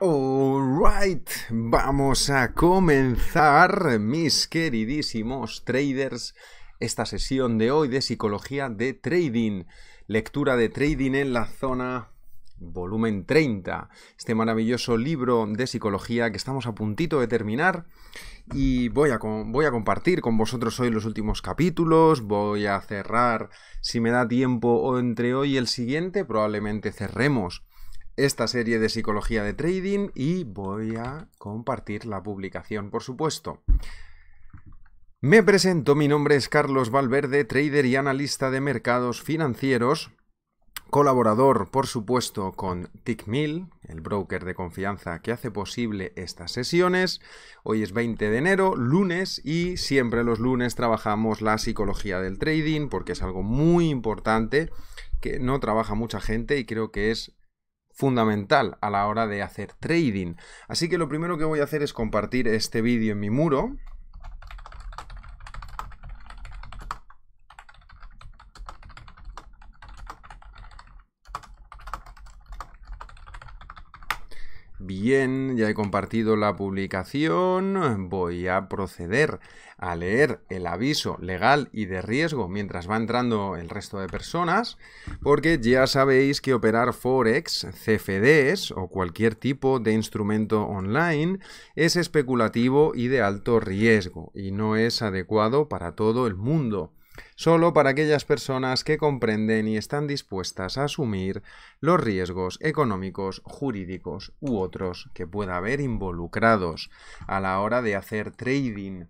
Alright, vamos a comenzar, mis queridísimos traders, esta sesión de hoy de psicología de trading, lectura de trading en la zona volumen 30, este maravilloso libro de psicología que estamos a puntito de terminar y voy a, voy a compartir con vosotros hoy los últimos capítulos, voy a cerrar si me da tiempo o entre hoy y el siguiente, probablemente cerremos esta serie de psicología de trading y voy a compartir la publicación, por supuesto. Me presento, mi nombre es Carlos Valverde, trader y analista de mercados financieros, colaborador, por supuesto, con TickMill, el broker de confianza que hace posible estas sesiones. Hoy es 20 de enero, lunes, y siempre los lunes trabajamos la psicología del trading porque es algo muy importante que no trabaja mucha gente y creo que es fundamental a la hora de hacer trading. Así que lo primero que voy a hacer es compartir este vídeo en mi muro Bien, ya he compartido la publicación. Voy a proceder a leer el aviso legal y de riesgo mientras va entrando el resto de personas, porque ya sabéis que operar Forex, CFDs o cualquier tipo de instrumento online es especulativo y de alto riesgo y no es adecuado para todo el mundo solo para aquellas personas que comprenden y están dispuestas a asumir los riesgos económicos, jurídicos u otros que pueda haber involucrados a la hora de hacer trading.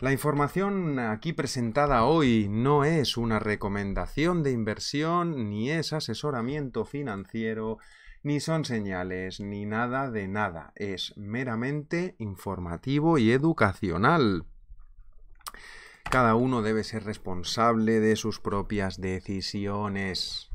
La información aquí presentada hoy no es una recomendación de inversión, ni es asesoramiento financiero, ni son señales, ni nada de nada. Es meramente informativo y educacional. Cada uno debe ser responsable de sus propias decisiones.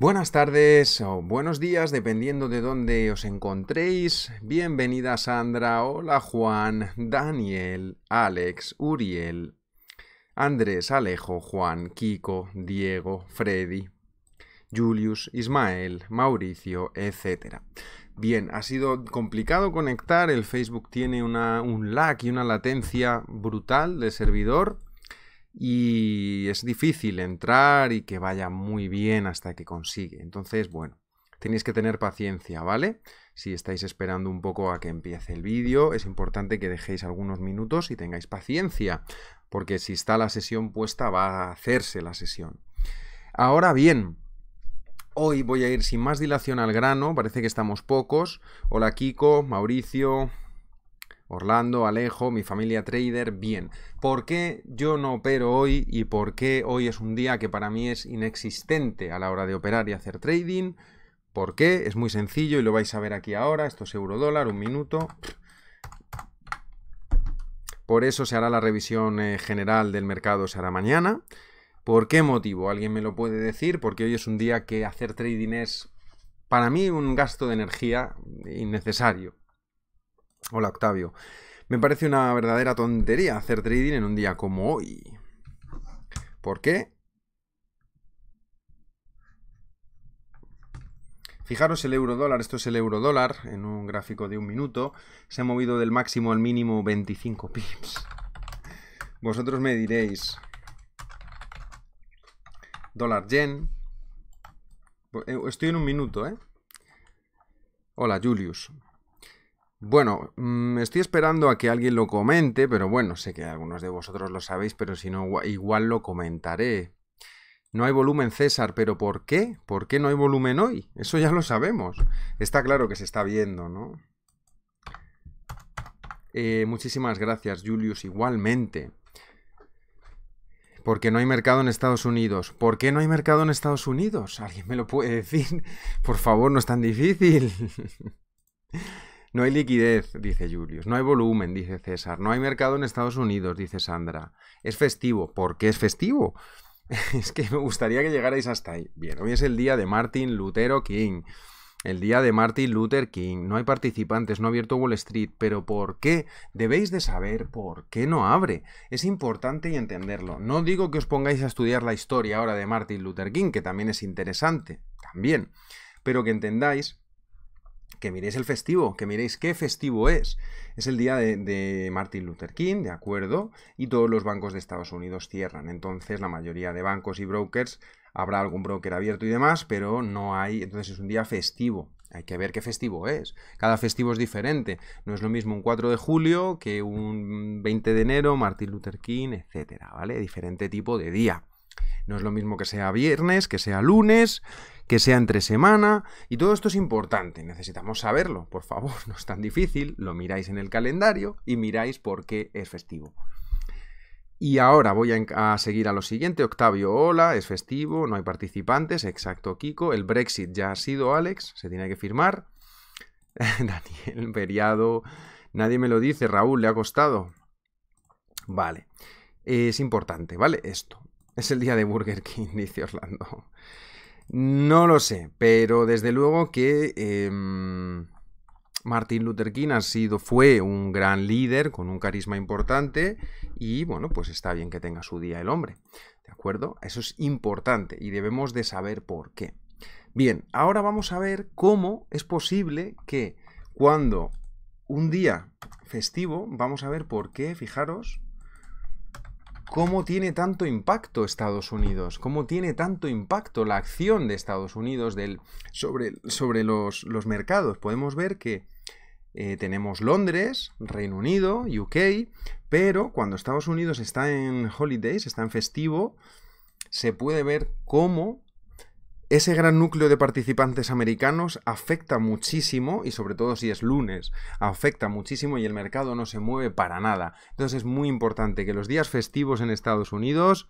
Buenas tardes o buenos días, dependiendo de dónde os encontréis. Bienvenida Sandra, hola Juan, Daniel, Alex, Uriel, Andrés, Alejo, Juan, Kiko, Diego, Freddy, Julius, Ismael, Mauricio, etc. Bien, ha sido complicado conectar, el Facebook tiene un lag y una latencia brutal de servidor y es difícil entrar y que vaya muy bien hasta que consigue. Entonces, bueno, tenéis que tener paciencia, ¿vale? Si estáis esperando un poco a que empiece el vídeo, es importante que dejéis algunos minutos y tengáis paciencia, porque si está la sesión puesta va a hacerse la sesión. Ahora bien, Hoy voy a ir sin más dilación al grano, parece que estamos pocos. Hola Kiko, Mauricio, Orlando, Alejo, mi familia trader, bien. ¿Por qué yo no opero hoy y por qué hoy es un día que para mí es inexistente a la hora de operar y hacer trading? ¿Por qué? Es muy sencillo y lo vais a ver aquí ahora. Esto es euro dólar, un minuto. Por eso se hará la revisión eh, general del mercado, se hará mañana. ¿Por qué motivo? ¿Alguien me lo puede decir? Porque hoy es un día que hacer trading es, para mí, un gasto de energía innecesario. Hola, Octavio. Me parece una verdadera tontería hacer trading en un día como hoy. ¿Por qué? Fijaros el euro dólar, esto es el euro dólar en un gráfico de un minuto, se ha movido del máximo al mínimo 25 pips. Vosotros me diréis, dólar yen. Eh, estoy en un minuto, ¿eh? Hola, Julius. Bueno, mm, estoy esperando a que alguien lo comente, pero bueno, sé que algunos de vosotros lo sabéis, pero si no, igual lo comentaré. No hay volumen, César, pero ¿por qué? ¿Por qué no hay volumen hoy? Eso ya lo sabemos. Está claro que se está viendo, ¿no? Eh, muchísimas gracias, Julius, igualmente porque no hay mercado en Estados Unidos. ¿Por qué no hay mercado en Estados Unidos? ¿Alguien me lo puede decir? Por favor, no es tan difícil. No hay liquidez, dice Julius. No hay volumen, dice César. No hay mercado en Estados Unidos, dice Sandra. Es festivo. ¿Por qué es festivo? es que me gustaría que llegarais hasta ahí. Bien, hoy es el día de Martin Lutero King. El día de Martin Luther King. No hay participantes, no ha abierto Wall Street. Pero ¿por qué? Debéis de saber por qué no abre. Es importante y entenderlo. No digo que os pongáis a estudiar la historia ahora de Martin Luther King, que también es interesante. También. Pero que entendáis que miréis el festivo, que miréis qué festivo es. Es el día de, de, Martin Luther King, de acuerdo, y todos los bancos de Estados Unidos cierran. Entonces la mayoría de bancos y brokers habrá algún broker abierto y demás, pero no hay, entonces es un día festivo. Hay que ver qué festivo es. Cada festivo es diferente. No es lo mismo un 4 de julio que un 20 de enero, Martín Luther King, etcétera, ¿vale? Diferente tipo de día. No es lo mismo que sea viernes, que sea lunes, que sea entre semana. Y todo esto es importante. Necesitamos saberlo. Por favor, no es tan difícil. Lo miráis en el calendario y miráis por qué es festivo. Y ahora voy a, seguir a lo siguiente. Octavio, hola, es festivo, no hay participantes. Exacto, Kiko. El Brexit ya ha sido, Alex, se tiene que firmar. Daniel, periado. nadie me lo dice. Raúl, le ha costado. Vale, es importante, ¿vale? Esto. Es el día de Burger King, dice Orlando. No lo sé, pero desde luego que... Em, Martin Luther King ha sido, fue un gran líder con un carisma importante y bueno, pues está bien que tenga su día el hombre. ¿De acuerdo? Eso es importante y debemos de saber por qué. Bien, ahora vamos a ver cómo es posible que cuando un día festivo, vamos a ver por qué, fijaros, cómo tiene tanto impacto Estados Unidos, cómo tiene tanto impacto la acción de Estados Unidos del, sobre, sobre los, los mercados. Podemos ver que eh, tenemos Londres, Reino Unido, UK, pero cuando Estados Unidos está en holidays, está en festivo, se puede ver cómo ese gran núcleo de participantes americanos afecta muchísimo, y sobre todo si es lunes, afecta muchísimo y el mercado no se mueve para nada. Entonces es muy importante que los días festivos en Estados Unidos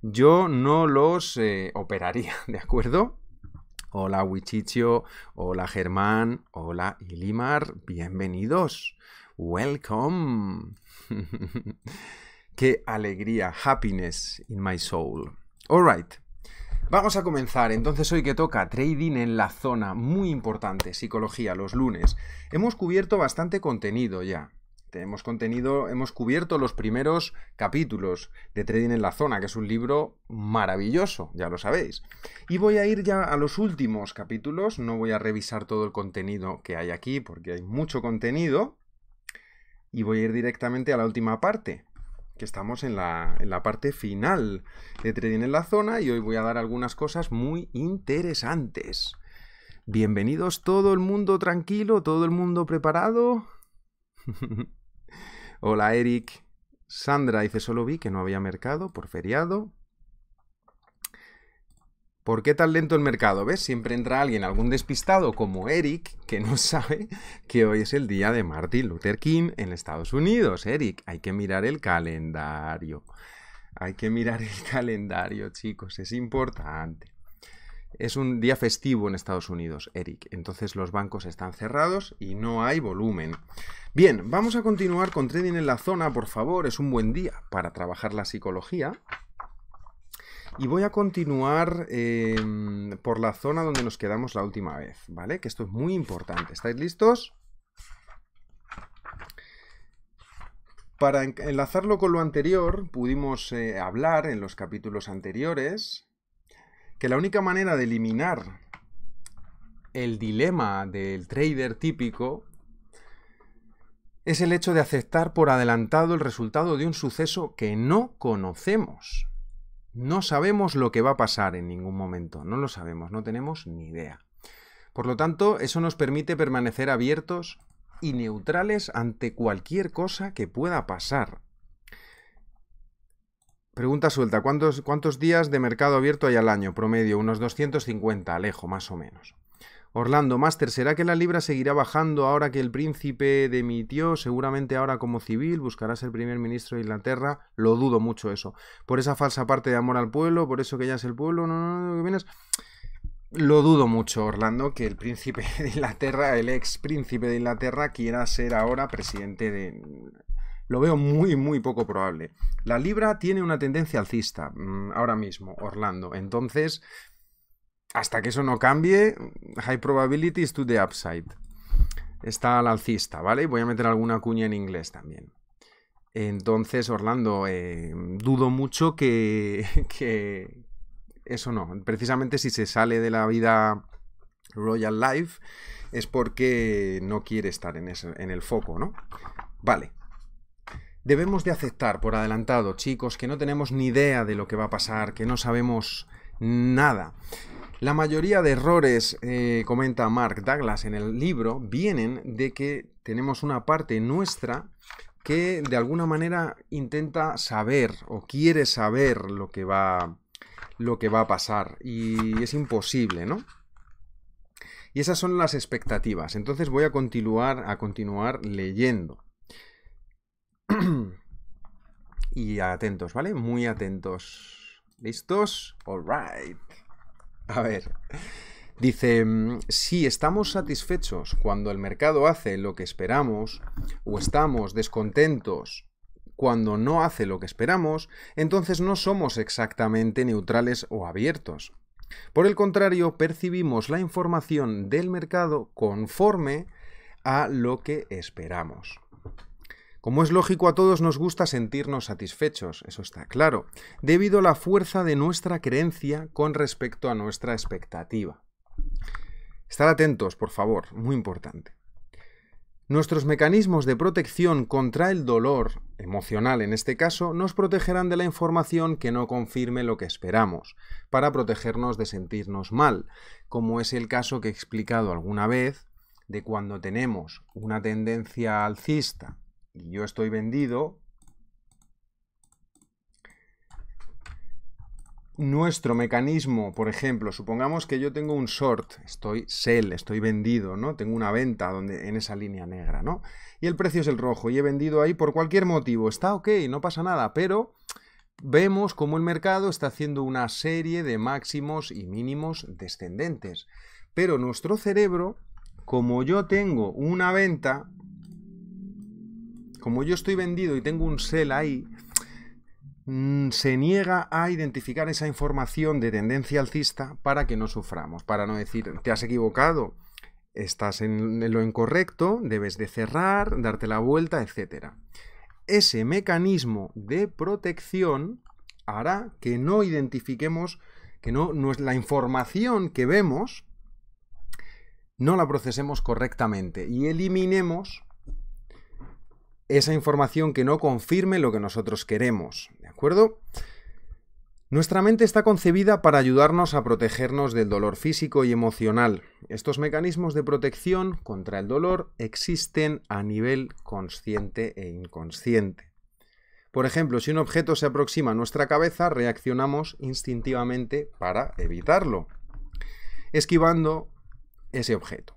yo no los eh, operaría, ¿de acuerdo? Hola Wichichio! hola Germán, hola Ilimar, bienvenidos. Welcome. Qué alegría, happiness in my soul. All right. Vamos a comenzar, entonces hoy que toca trading en la zona, muy importante, psicología, los lunes. Hemos cubierto bastante contenido ya, Hemos contenido, hemos cubierto los primeros capítulos de Trading en la Zona, que es un libro maravilloso, ya lo sabéis. Y voy a ir ya a los últimos capítulos, no voy a revisar todo el contenido que hay aquí, porque hay mucho contenido. Y voy a ir directamente a la última parte, que estamos en la, en la, parte final de Trading en la Zona y hoy voy a dar algunas cosas muy interesantes. Bienvenidos todo el mundo tranquilo, todo el mundo preparado. Hola Eric. Sandra dice, solo vi que no había mercado por feriado. ¿Por qué tan lento el mercado? ¿Ves? Siempre entra alguien, algún despistado como Eric, que no sabe que hoy es el día de Martin Luther King en Estados Unidos. Eric, hay que mirar el calendario. Hay que mirar el calendario, chicos, es importante. Es un día festivo en Estados Unidos, Eric. Entonces los bancos están cerrados y no hay volumen. Bien, vamos a continuar con trading en la zona, por favor. Es un buen día para trabajar la psicología. Y voy a continuar em, por la zona donde nos quedamos la última vez, ¿vale? Que esto es muy importante. ¿Estáis listos? Para enlazarlo con lo anterior, pudimos eh, hablar en los capítulos anteriores que la única manera de eliminar el dilema del trader típico es el hecho de aceptar por adelantado el resultado de un suceso que no conocemos. No sabemos lo que va a pasar en ningún momento, no lo sabemos, no tenemos ni idea. Por lo tanto, eso nos permite permanecer abiertos y neutrales ante cualquier cosa que pueda pasar Pregunta suelta, ¿cuántos, ¿cuántos días de mercado abierto hay al año? Promedio, unos 250, Alejo, más o menos. Orlando Master, ¿será que la libra seguirá bajando ahora que el príncipe demitió? Seguramente ahora como civil buscará ser primer ministro de Inglaterra. Lo dudo mucho eso. Por esa falsa parte de amor al pueblo, por eso que ya es el pueblo, no, no, no, vienes. Lo dudo mucho, Orlando, que el príncipe de Inglaterra, el ex príncipe de Inglaterra, quiera ser ahora presidente de lo veo muy, muy poco probable. La libra tiene una tendencia alcista mm, ahora mismo, Orlando. Entonces, hasta que eso no cambie, high probabilities to the upside. Está al alcista, ¿vale? voy a meter alguna cuña en inglés también. Entonces, Orlando, eh, dudo mucho que, Eso no. Precisamente si se sale de la vida Royal Life es porque no quiere estar en, en el foco, ¿no? Vale. Debemos de aceptar por adelantado, chicos, que no tenemos ni idea de lo que va a pasar, que no sabemos nada. La mayoría de errores, eh, comenta Mark Douglas en el libro, vienen de que tenemos una parte nuestra que de alguna manera intenta saber o quiere saber lo que va, lo que va a pasar. Y es imposible, ¿no? Y esas son las expectativas. Entonces voy a continuar, a continuar leyendo y atentos, ¿vale? Muy atentos. ¿Listos? right. A ver. Dice, mm, si estamos satisfechos cuando el mercado hace lo que esperamos o estamos descontentos cuando no hace lo que esperamos, entonces no somos exactamente neutrales o abiertos. Por el contrario, percibimos la información del mercado conforme a lo que esperamos. Como es lógico, a todos nos gusta sentirnos satisfechos, eso está claro, debido a la fuerza de nuestra creencia con respecto a nuestra expectativa. Estar atentos, por favor, muy importante. Nuestros mecanismos de protección contra el dolor, emocional en este caso, nos protegerán de la información que no confirme lo que esperamos, para protegernos de sentirnos mal, como es el caso que he explicado alguna vez de cuando tenemos una tendencia alcista y yo estoy vendido, nuestro mecanismo, por ejemplo, supongamos que yo tengo un short, estoy sell, estoy vendido, ¿no? Tengo una venta donde, en esa línea negra, ¿no? Y el precio es el rojo y he vendido ahí por cualquier motivo. Está ok, no pasa nada, pero vemos cómo el mercado está haciendo una serie de máximos y mínimos descendentes. Pero nuestro cerebro, como yo tengo una venta, como yo estoy vendido y tengo un sell ahí, mm, se niega a identificar esa información de tendencia alcista para que no suframos, para no decir, te has equivocado, estás en lo incorrecto, debes de cerrar, darte la vuelta, etc. Ese mecanismo de protección hará que no identifiquemos, que no, no la información que vemos no la procesemos correctamente y eliminemos esa información que no confirme lo que nosotros queremos, ¿de acuerdo? Nuestra mente está concebida para ayudarnos a protegernos del dolor físico y emocional. Estos mecanismos de protección contra el dolor existen a nivel consciente e inconsciente. Por ejemplo, si un objeto se aproxima a nuestra cabeza, reaccionamos instintivamente para evitarlo, esquivando ese objeto.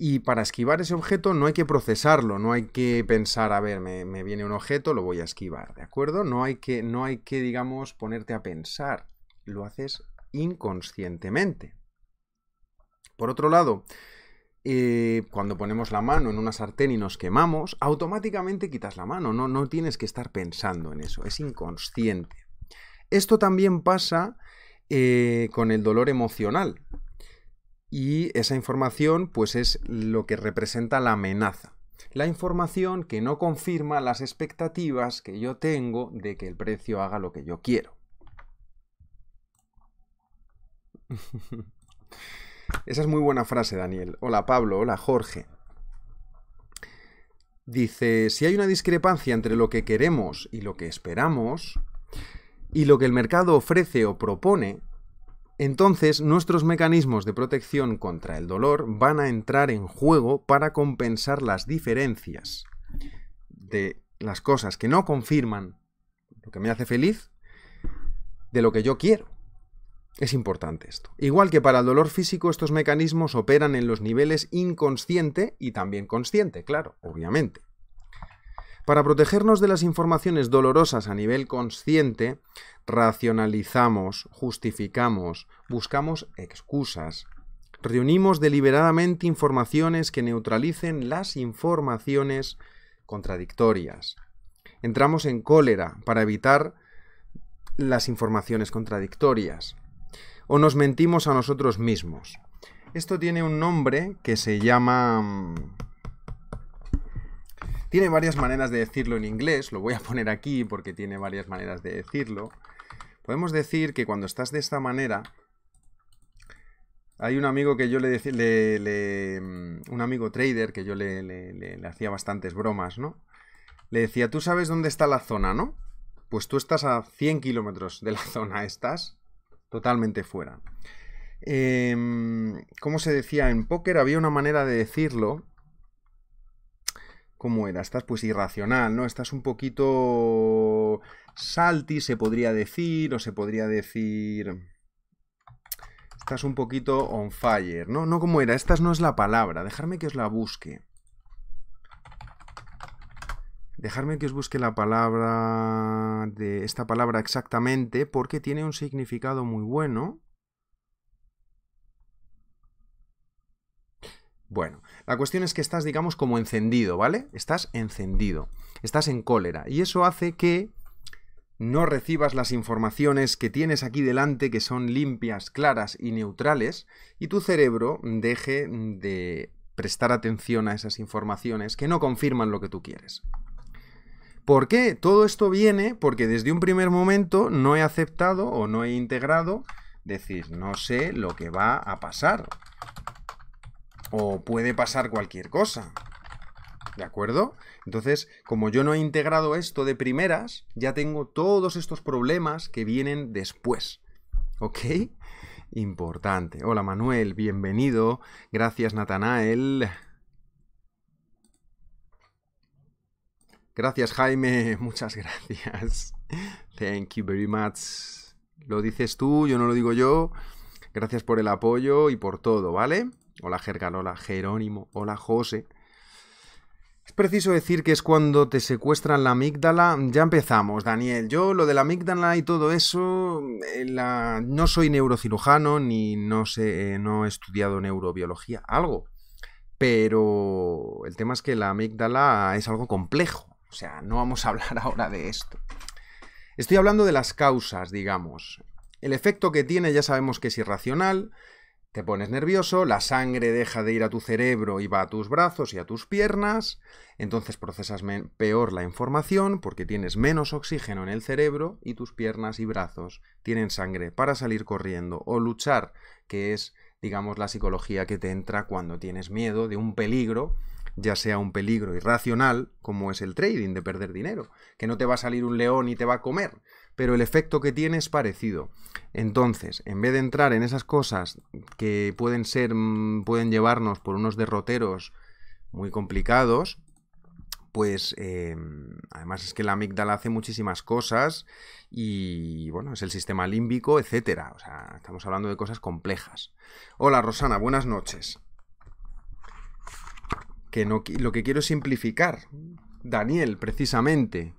Y para esquivar ese objeto no hay que procesarlo, no hay que pensar, a ver, me, viene un objeto, lo voy a esquivar, ¿de acuerdo? No hay, que, no hay que, digamos, ponerte a pensar, lo haces inconscientemente. Por otro lado, eh, cuando ponemos la mano en una sartén y nos quemamos, automáticamente quitas la mano, no, no tienes que estar pensando en eso, es inconsciente. Esto también pasa eh, con el dolor emocional y esa información pues es lo que representa la amenaza. La información que no confirma las expectativas que yo tengo de que el precio haga lo que yo quiero. Esa es muy buena frase, Daniel. Hola Pablo, hola Jorge. Dice, si hay una discrepancia entre lo que queremos y lo que esperamos, y lo que el mercado ofrece o propone, entonces nuestros mecanismos de protección contra el dolor van a entrar en juego para compensar las diferencias de las cosas que no confirman lo que me hace feliz de lo que yo quiero. Es importante esto. Igual que para el dolor físico, estos mecanismos operan en los niveles inconsciente y también consciente, claro, obviamente. Para protegernos de las informaciones dolorosas a nivel consciente, racionalizamos, justificamos, buscamos excusas. Reunimos deliberadamente informaciones que neutralicen las informaciones contradictorias. Entramos en cólera para evitar las informaciones contradictorias. O nos mentimos a nosotros mismos. Esto tiene un nombre que se llama mm, tiene varias maneras de decirlo en inglés, lo voy a poner aquí porque tiene varias maneras de decirlo. Podemos decir que cuando estás de esta manera, hay un amigo que yo le decía, mm, un amigo trader que yo le, hacía bastantes bromas, ¿no? Le decía, tú sabes dónde está la zona, ¿no? Pues tú estás a 100 kilómetros de la zona, estás totalmente fuera. Em, ¿Cómo se decía? En póker había una manera de decirlo ¿Cómo era? Estás pues irracional, ¿no? Estás un poquito salty, se podría decir, o se podría decir... Estás un poquito on fire, ¿no? No, ¿cómo era? Estas no es la palabra. Dejarme que os la busque. Dejarme que os busque la palabra de esta palabra exactamente porque tiene un significado muy bueno. Bueno, la cuestión es que estás, digamos, como encendido, ¿vale? Estás encendido, estás en cólera y eso hace que no recibas las informaciones que tienes aquí delante, que son limpias, claras y neutrales, y tu cerebro deje de prestar atención a esas informaciones que no confirman lo que tú quieres. ¿Por qué? Todo esto viene porque desde un primer momento no he aceptado o no he integrado decir, no sé lo que va a pasar o puede pasar cualquier cosa. ¿De acuerdo? Entonces, como yo no he integrado esto de primeras, ya tengo todos estos problemas que vienen después. ¿Ok? Importante. Hola Manuel, bienvenido. Gracias Natanael. Gracias Jaime, muchas gracias. Thank you very much. Lo dices tú, yo no lo digo yo. Gracias por el apoyo y por todo, ¿vale? hola Gergal, hola Jerónimo, hola José. Es preciso decir que es cuando te secuestran la amígdala. Ya empezamos, Daniel. Yo lo de la amígdala y todo eso, eh, no soy neurocirujano ni no eh, no he estudiado neurobiología, algo. Pero el tema es que la amígdala es algo complejo. O sea, no vamos a hablar ahora de esto. Estoy hablando de las causas, digamos. El efecto que tiene ya sabemos que es irracional, te pones nervioso, la sangre deja de ir a tu cerebro y va a tus brazos y a tus piernas, entonces procesas peor la información porque tienes menos oxígeno en el cerebro y tus piernas y brazos tienen sangre para salir corriendo o luchar, que es, digamos, la psicología que te entra cuando tienes miedo de un peligro, ya sea un peligro irracional como es el trading de perder dinero, que no te va a salir un león y te va a comer, pero el efecto que tiene es parecido. Entonces, en vez de entrar en esas cosas que pueden ser, mm, pueden llevarnos por unos derroteros muy complicados, pues em, además es que la amígdala hace muchísimas cosas y bueno, es el sistema límbico, etcétera. O sea, estamos hablando de cosas complejas. Hola Rosana, buenas noches. Que no, lo que quiero es simplificar. Daniel, precisamente.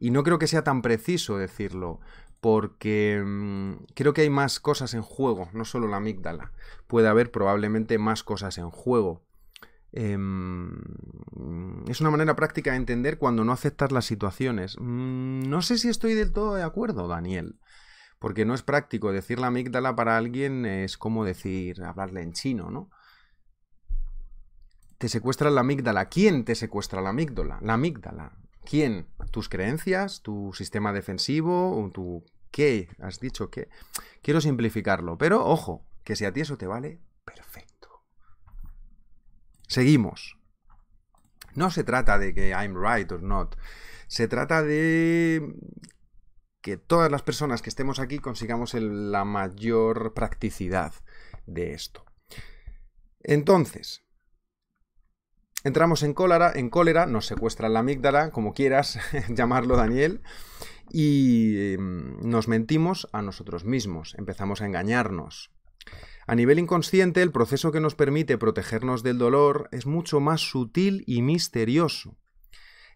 Y no creo que sea tan preciso decirlo, porque mm, creo que hay más cosas en juego, no solo la amígdala. Puede haber probablemente más cosas en juego. Em, es una manera práctica de entender cuando no aceptas las situaciones. Mm, no sé si estoy del todo de acuerdo, Daniel. Porque no es práctico. Decir la amígdala para alguien es como decir, hablarle en chino, ¿no? Te secuestra la amígdala. ¿Quién te secuestra la amígdala? La amígdala. ¿Quién? ¿Tus creencias? ¿Tu sistema defensivo? tu qué? Has dicho qué? Quiero simplificarlo, pero ojo, que si a ti eso te vale, perfecto. Seguimos. No se trata de que I'm right or not. Se trata de que todas las personas que estemos aquí consigamos la mayor practicidad de esto. Entonces, Entramos en cólera, en cólera, nos secuestran la amígdala, como quieras llamarlo Daniel, y em, nos mentimos a nosotros mismos, empezamos a engañarnos. A nivel inconsciente, el proceso que nos permite protegernos del dolor es mucho más sutil y misterioso.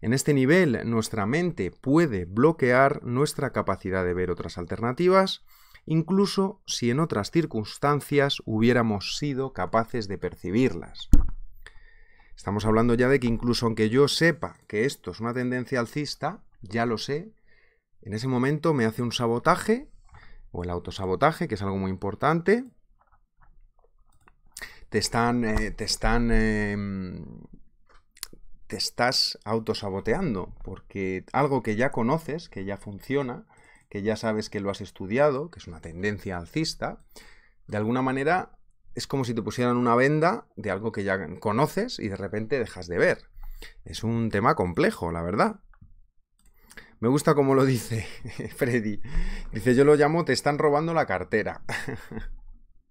En este nivel, nuestra mente puede bloquear nuestra capacidad de ver otras alternativas, incluso si en otras circunstancias hubiéramos sido capaces de percibirlas. Estamos hablando ya de que incluso aunque yo sepa que esto es una tendencia alcista, ya lo sé, en ese momento me hace un sabotaje, o el autosabotaje, que es algo muy importante. Te están. Eh, te están. Em, te estás autosaboteando, porque algo que ya conoces, que ya funciona, que ya sabes que lo has estudiado, que es una tendencia alcista, de alguna manera es como si te pusieran una venda de algo que ya conoces y de repente dejas de ver. Es un tema complejo, la verdad. Me gusta como lo dice Freddy. Dice, yo lo llamo, te están robando la cartera.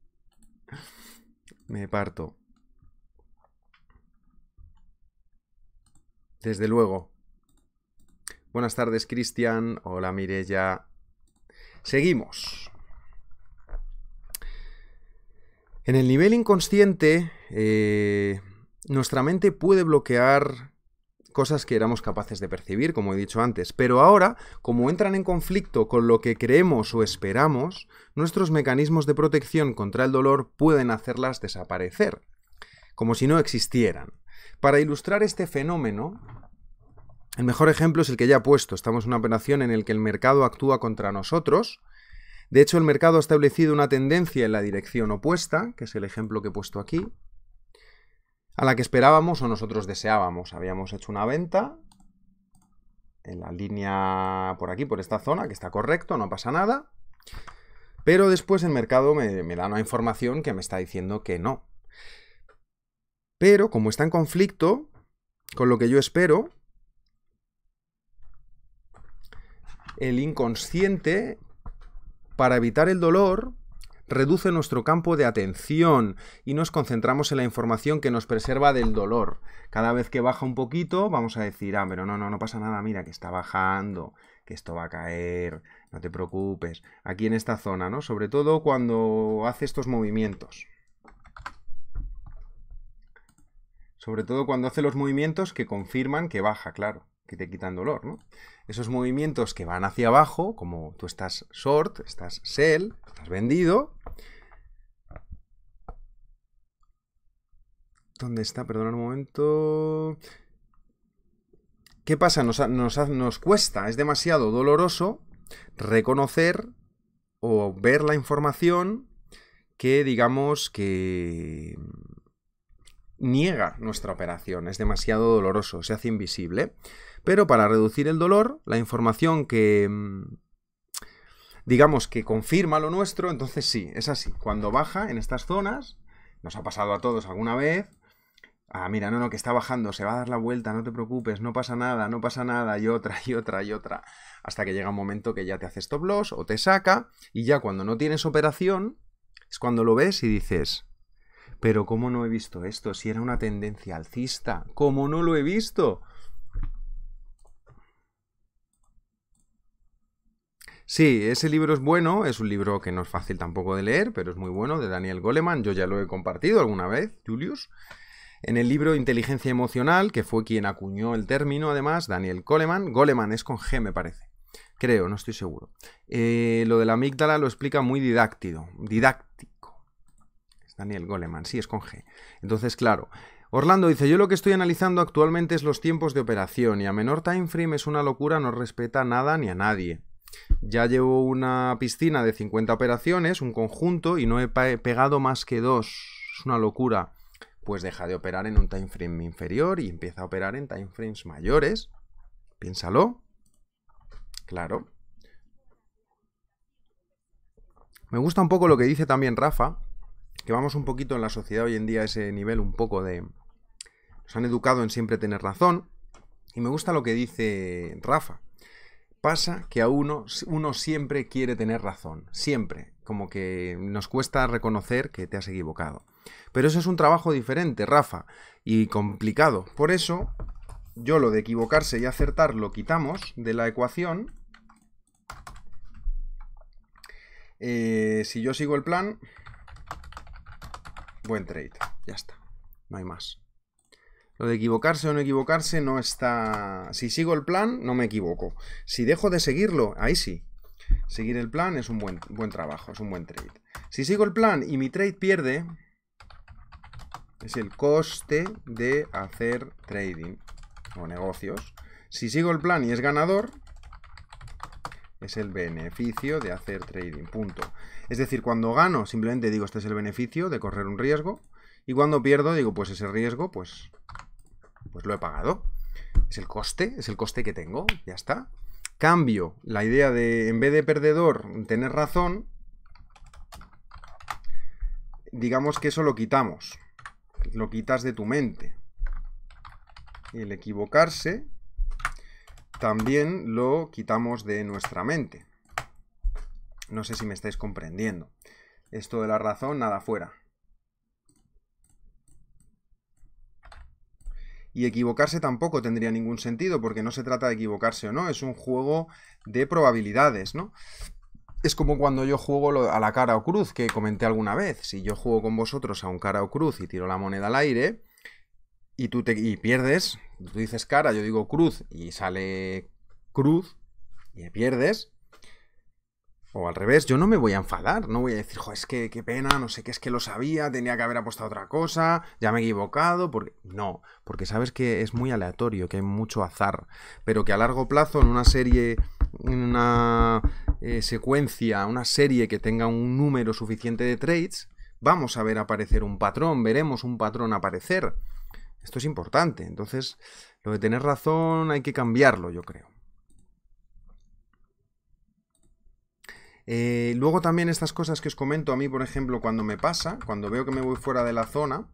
Me parto. Desde luego. Buenas tardes, Cristian. Hola, Mirella. Seguimos. En el nivel inconsciente, eh, nuestra mente puede bloquear cosas que éramos capaces de percibir, como he dicho antes, pero ahora, como entran en conflicto con lo que creemos o esperamos, nuestros mecanismos de protección contra el dolor pueden hacerlas desaparecer, como si no existieran. Para ilustrar este fenómeno, el mejor ejemplo es el que ya he puesto. Estamos en una operación en la que el mercado actúa contra nosotros de hecho, el mercado ha establecido una tendencia en la dirección opuesta, que es el ejemplo que he puesto aquí, a la que esperábamos o nosotros deseábamos. Habíamos hecho una venta en la línea por aquí, por esta zona, que está correcto, no pasa nada. Pero después el mercado me, da una información que me está diciendo que no. Pero como está en conflicto con lo que yo espero, el inconsciente para evitar el dolor, reduce nuestro campo de atención y nos concentramos en la información que nos preserva del dolor. Cada vez que baja un poquito, vamos a decir, ah, pero no, no, no pasa nada, mira que está bajando, que esto va a caer, no te preocupes. Aquí en esta zona, ¿no? Sobre todo cuando hace estos movimientos. Sobre todo cuando hace los movimientos que confirman que baja, claro que te quitan dolor, ¿no? Esos movimientos que van hacia abajo, como tú estás short, estás sell, estás vendido. ¿Dónde está? Perdona un momento. ¿Qué pasa? Nos, nos cuesta, es demasiado doloroso reconocer o ver la información que digamos que niega nuestra operación, es demasiado doloroso, se hace invisible. Pero para reducir el dolor, la información que, mm, digamos, que confirma lo nuestro, entonces sí, es así. Cuando baja en estas zonas, nos ha pasado a todos alguna vez, ah, mira, no, no, que está bajando, se va a dar la vuelta, no te preocupes, no pasa nada, no pasa nada, y otra, y otra, y otra, hasta que llega un momento que ya te hace stop loss o te saca, y ya cuando no tienes operación, es cuando lo ves y dices, pero ¿cómo no he visto esto? Si era una tendencia alcista, ¿cómo no lo he visto? Sí, ese libro es bueno, es un libro que no es fácil tampoco de leer, pero es muy bueno, de Daniel Goleman, yo ya lo he compartido alguna vez, Julius. En el libro Inteligencia Emocional, que fue quien acuñó el término, además, Daniel Goleman, Goleman es con G me parece, creo, no estoy seguro. Eh, lo de la amígdala lo explica muy didáctico, didáctico. Es Daniel Goleman, sí, es con G. Entonces, claro, Orlando dice, yo lo que estoy analizando actualmente es los tiempos de operación y a menor time frame es una locura, no respeta nada ni a nadie. Ya llevo una piscina de 50 operaciones, un conjunto, y no he pegado más que dos. Es una locura. Pues deja de operar en un time frame inferior y empieza a operar en time frames mayores. Piénsalo. Claro. Me gusta un poco lo que dice también Rafa, que vamos un poquito en la sociedad hoy en día a ese nivel un poco de... Nos han educado en siempre tener razón. Y me gusta lo que dice Rafa pasa que a uno, uno siempre quiere tener razón, siempre, como que nos cuesta reconocer que te has equivocado. Pero eso es un trabajo diferente, Rafa, y complicado. Por eso, yo lo de equivocarse y acertar lo quitamos de la ecuación. Eh, si yo sigo el plan, buen trade, ya está, no hay más. Lo de equivocarse o no equivocarse no está... Si sigo el plan, no me equivoco. Si dejo de seguirlo, ahí sí. Seguir el plan es un buen, buen trabajo, es un buen trade. Si sigo el plan y mi trade pierde, es el coste de hacer trading o negocios. Si sigo el plan y es ganador, es el beneficio de hacer trading, punto. Es decir, cuando gano, simplemente digo, este es el beneficio de correr un riesgo. Y cuando pierdo, digo, pues ese riesgo, pues pues lo he pagado. Es el coste, es el coste que tengo, ya está. Cambio la idea de, en vez de perdedor, tener razón, digamos que eso lo quitamos, lo quitas de tu mente. Y el equivocarse también lo quitamos de nuestra mente. No sé si me estáis comprendiendo. Esto de la razón, nada fuera. y equivocarse tampoco tendría ningún sentido, porque no se trata de equivocarse o no, es un juego de probabilidades, ¿no? Es como cuando yo juego a la cara o cruz, que comenté alguna vez. Si yo juego con vosotros a un cara o cruz y tiro la moneda al aire, y tú te y pierdes, tú dices cara, yo digo cruz, y sale cruz, y pierdes, o al revés, yo no me voy a enfadar, no voy a decir, jo, es que qué pena, no sé qué, es que lo sabía, tenía que haber apostado otra cosa, ya me he equivocado, porque no, porque sabes que es muy aleatorio, que hay mucho azar, pero que a largo plazo en una serie, en una eh, secuencia, una serie que tenga un número suficiente de trades, vamos a ver aparecer un patrón, veremos un patrón aparecer. Esto es importante, entonces lo de tener razón hay que cambiarlo, yo creo. Eh, luego también estas cosas que os comento a mí, por ejemplo, cuando me pasa, cuando veo que me voy fuera de la zona,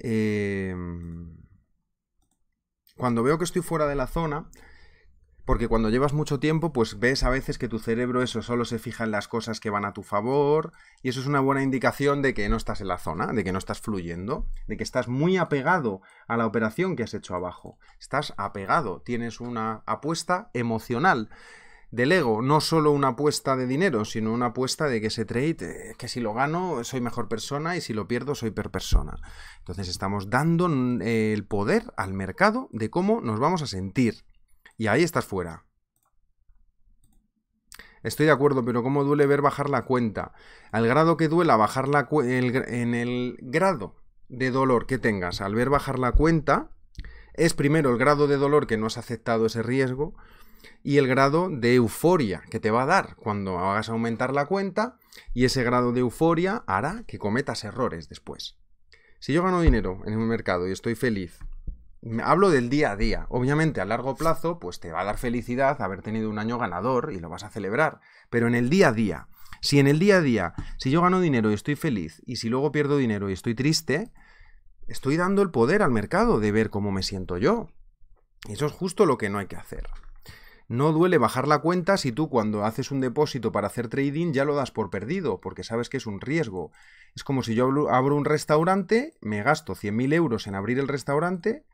eh, cuando veo que estoy fuera de la zona, porque cuando llevas mucho tiempo, pues ves a veces que tu cerebro eso solo se fija en las cosas que van a tu favor, y eso es una buena indicación de que no estás en la zona, de que no estás fluyendo, de que estás muy apegado a la operación que has hecho abajo. Estás apegado, tienes una apuesta emocional del ego, no solo una apuesta de dinero, sino una apuesta de que ese trade, que si lo gano soy mejor persona y si lo pierdo soy per persona. Entonces estamos dando eh, el poder al mercado de cómo nos vamos a sentir. Y ahí estás fuera. Estoy de acuerdo, pero cómo duele ver bajar la cuenta. Al grado que duela bajar la en el grado de dolor que tengas al ver bajar la cuenta, es primero el grado de dolor que no has aceptado ese riesgo, y el grado de euforia que te va a dar cuando hagas aumentar la cuenta y ese grado de euforia hará que cometas errores después. Si yo gano dinero en un mercado y estoy feliz, hablo del día a día. Obviamente a largo plazo pues te va a dar felicidad haber tenido un año ganador y lo vas a celebrar, pero en el día a día, si en el día a día, si yo gano dinero y estoy feliz y si luego pierdo dinero y estoy triste, estoy dando el poder al mercado de ver cómo me siento yo. Eso es justo lo que no hay que hacer. No duele bajar la cuenta si tú cuando haces un depósito para hacer trading ya lo das por perdido, porque sabes que es un riesgo. Es como si yo abro un restaurante, me gasto 100.000 euros en abrir el restaurante,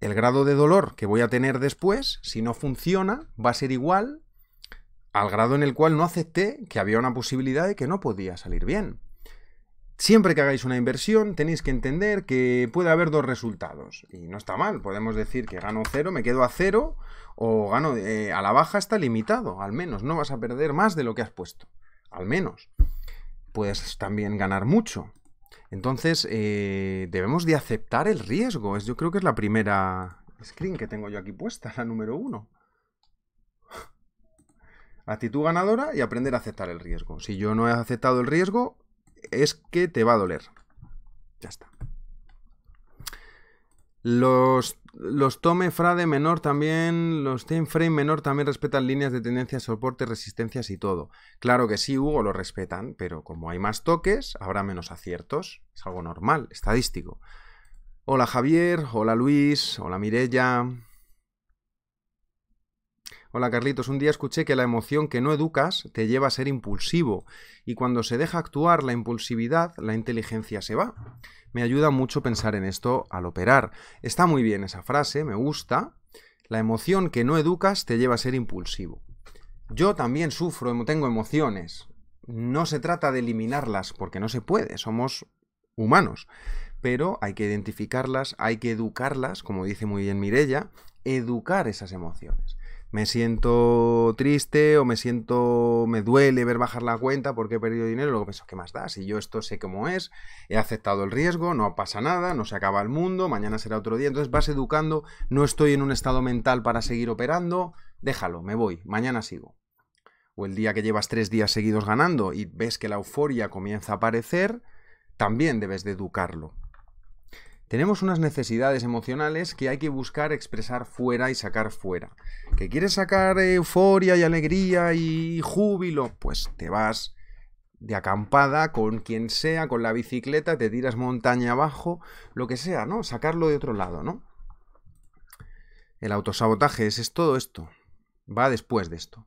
el grado de dolor que voy a tener después, si no funciona, va a ser igual al grado en el cual no acepté que había una posibilidad de que no podía salir bien. Siempre que hagáis una inversión tenéis que entender que puede haber dos resultados. Y no está mal, podemos decir que gano cero, me quedo a cero o gano eh, a la baja está limitado, al menos no vas a perder más de lo que has puesto, al menos. Puedes también ganar mucho. Entonces eh, debemos de aceptar el riesgo. Yo creo que es la primera screen que tengo yo aquí puesta, la número uno actitud ganadora y aprender a aceptar el riesgo. Si yo no he aceptado el riesgo, es que te va a doler. Ya está. Los, los tome frade menor también, los time frame menor también respetan líneas de tendencia, soporte, resistencias y todo. Claro que sí, Hugo, lo respetan, pero como hay más toques, habrá menos aciertos. Es algo normal, estadístico. Hola Javier, hola Luis, hola Mirella, Hola Carlitos, un día escuché que la emoción que no educas te lleva a ser impulsivo y cuando se deja actuar la impulsividad, la inteligencia se va. Me ayuda mucho pensar en esto al operar. Está muy bien esa frase, me gusta. La emoción que no educas te lleva a ser impulsivo. Yo también sufro, em, tengo emociones. No se trata de eliminarlas porque no se puede, somos humanos. Pero hay que identificarlas, hay que educarlas, como dice muy bien Mirella, educar esas emociones me siento triste o me siento, me duele ver bajar la cuenta porque he perdido dinero, luego pienso, ¿qué más da? Si yo esto sé cómo es, he aceptado el riesgo, no pasa nada, no se acaba el mundo, mañana será otro día, entonces vas educando, no estoy en un estado mental para seguir operando, déjalo, me voy, mañana sigo. O el día que llevas tres días seguidos ganando y ves que la euforia comienza a aparecer, también debes de educarlo. Tenemos unas necesidades emocionales que hay que buscar expresar fuera y sacar fuera. ¿Que quieres sacar euforia y alegría y júbilo? Pues te vas de acampada con quien sea, con la bicicleta, te tiras montaña abajo, lo que sea, ¿no? Sacarlo de otro lado, ¿no? El autosabotaje es, es todo esto. Va después de esto.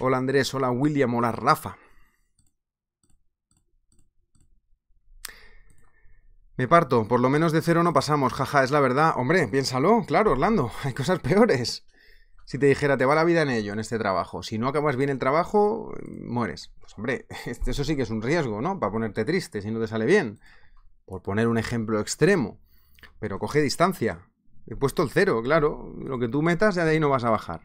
Hola Andrés, hola William, hola Rafa. Me parto, por lo menos de cero no pasamos, jaja, es la verdad. Hombre, piénsalo, claro, Orlando, hay cosas peores. Si te dijera, te va la vida en ello, en este trabajo. Si no acabas bien el trabajo, mueres. Pues hombre, este, eso sí que es un riesgo, ¿no? Para ponerte triste si no te sale bien. Por poner un ejemplo extremo. Pero coge distancia. He puesto el cero, claro. Lo que tú metas, ya de ahí no vas a bajar.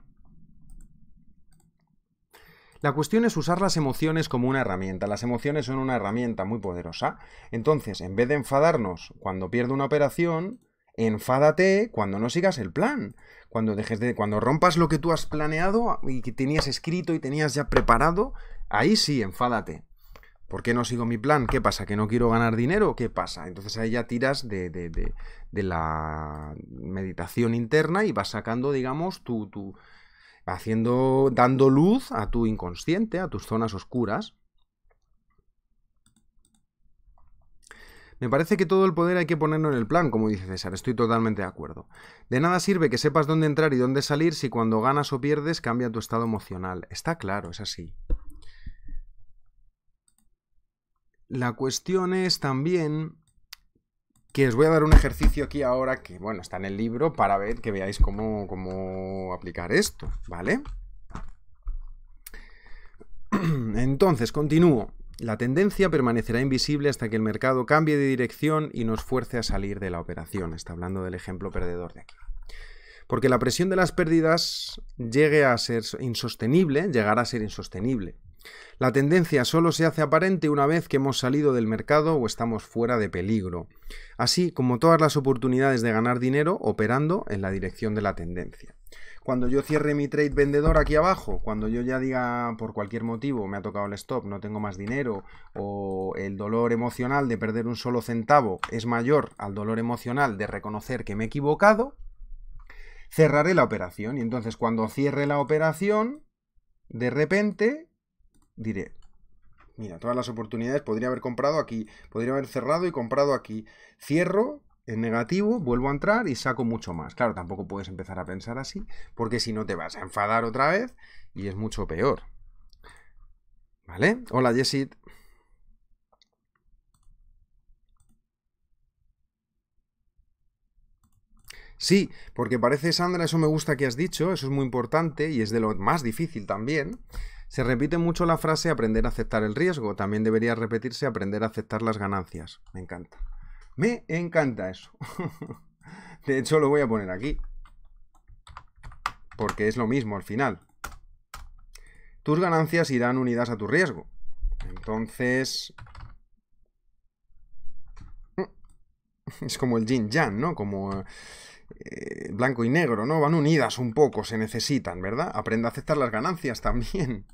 La cuestión es usar las emociones como una herramienta. Las emociones son una herramienta muy poderosa. Entonces, en vez de enfadarnos cuando pierdo una operación, enfádate cuando no sigas el plan, cuando dejes de cuando rompas lo que tú has planeado y que tenías escrito y tenías ya preparado, ahí sí, enfádate. ¿Por qué no sigo mi plan? ¿Qué pasa? ¿Que no quiero ganar dinero? ¿Qué pasa? Entonces ahí ya tiras de, de, de, la meditación interna y vas sacando, digamos, tu, tu, haciendo, dando luz a tu inconsciente, a tus zonas oscuras. Me parece que todo el poder hay que ponerlo en el plan, como dice César, estoy totalmente de acuerdo. De nada sirve que sepas dónde entrar y dónde salir si cuando ganas o pierdes cambia tu estado emocional. Está claro, es así. La cuestión es también que os voy a dar un ejercicio aquí ahora que, bueno, está en el libro para ver que veáis cómo, cómo aplicar esto, ¿vale? Entonces, continúo. La tendencia permanecerá invisible hasta que el mercado cambie de dirección y nos fuerce a salir de la operación. Está hablando del ejemplo perdedor de aquí. Porque la presión de las pérdidas llegue a ser insostenible, llegará a ser insostenible. La tendencia solo se hace aparente una vez que hemos salido del mercado o estamos fuera de peligro, así como todas las oportunidades de ganar dinero operando en la dirección de la tendencia. Cuando yo cierre mi trade vendedor aquí abajo, cuando yo ya diga por cualquier motivo me ha tocado el stop, no tengo más dinero, o el dolor emocional de perder un solo centavo es mayor al dolor emocional de reconocer que me he equivocado, cerraré la operación y entonces cuando cierre la operación, de repente diré, mira, todas las oportunidades podría haber comprado aquí, podría haber cerrado y comprado aquí. Cierro en negativo, vuelvo a entrar y saco mucho más. Claro, tampoco puedes empezar a pensar así, porque si no te vas a enfadar otra vez y es mucho peor. ¿Vale? Hola, Jessit. Sí, porque parece, Sandra, eso me gusta que has dicho, eso es muy importante y es de lo más difícil también, se repite mucho la frase aprender a aceptar el riesgo. También debería repetirse aprender a aceptar las ganancias. Me encanta. Me encanta eso. De hecho, lo voy a poner aquí. Porque es lo mismo al final. Tus ganancias irán unidas a tu riesgo. Entonces... Es como el yin yang, ¿no? Como eh, blanco y negro, ¿no? Van unidas un poco, se necesitan, ¿verdad? Aprende a aceptar las ganancias también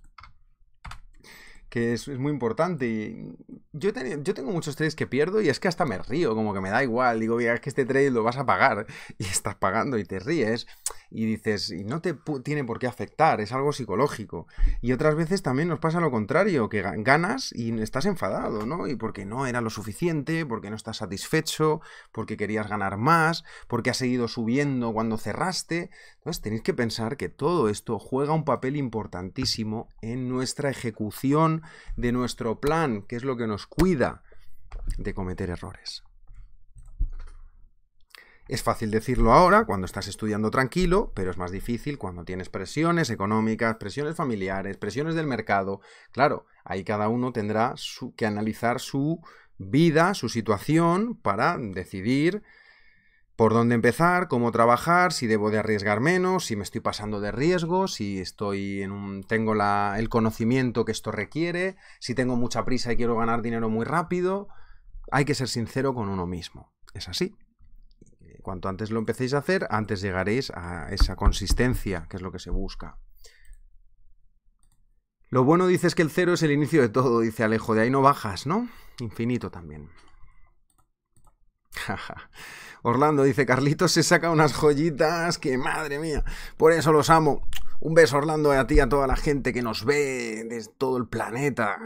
que es, muy importante. Y yo, yo tengo muchos trades que pierdo y es que hasta me río, como que me da igual. Digo, mira, es que este trade lo vas a pagar y estás pagando y te ríes y dices, y no te tiene por qué afectar, es algo psicológico. Y otras veces también nos pasa lo contrario, que ganas y estás enfadado, ¿no? Y porque no era lo suficiente, porque no estás satisfecho, porque querías ganar más, porque has seguido subiendo cuando cerraste. Entonces tenéis que pensar que todo esto juega un papel importantísimo en nuestra ejecución de nuestro plan, que es lo que nos cuida de cometer errores. Es fácil decirlo ahora, cuando estás estudiando tranquilo, pero es más difícil cuando tienes presiones económicas, presiones familiares, presiones del mercado. Claro, ahí cada uno tendrá que analizar su vida, su situación, para decidir por dónde empezar, cómo trabajar, si debo de arriesgar menos, si me estoy pasando de riesgo, si estoy en un, tengo el conocimiento que esto requiere, si tengo mucha prisa y quiero ganar dinero muy rápido. Hay que ser sincero con uno mismo. Es así. Cuanto antes lo empecéis a hacer, antes llegaréis a esa consistencia, que es lo que se busca. Lo bueno, dices es que el cero es el inicio de todo, dice Alejo. De ahí no bajas, ¿no? Infinito también. Orlando dice, Carlitos se saca unas joyitas que madre mía, por eso los amo. Un beso Orlando a ti, a toda la gente que nos ve de todo el planeta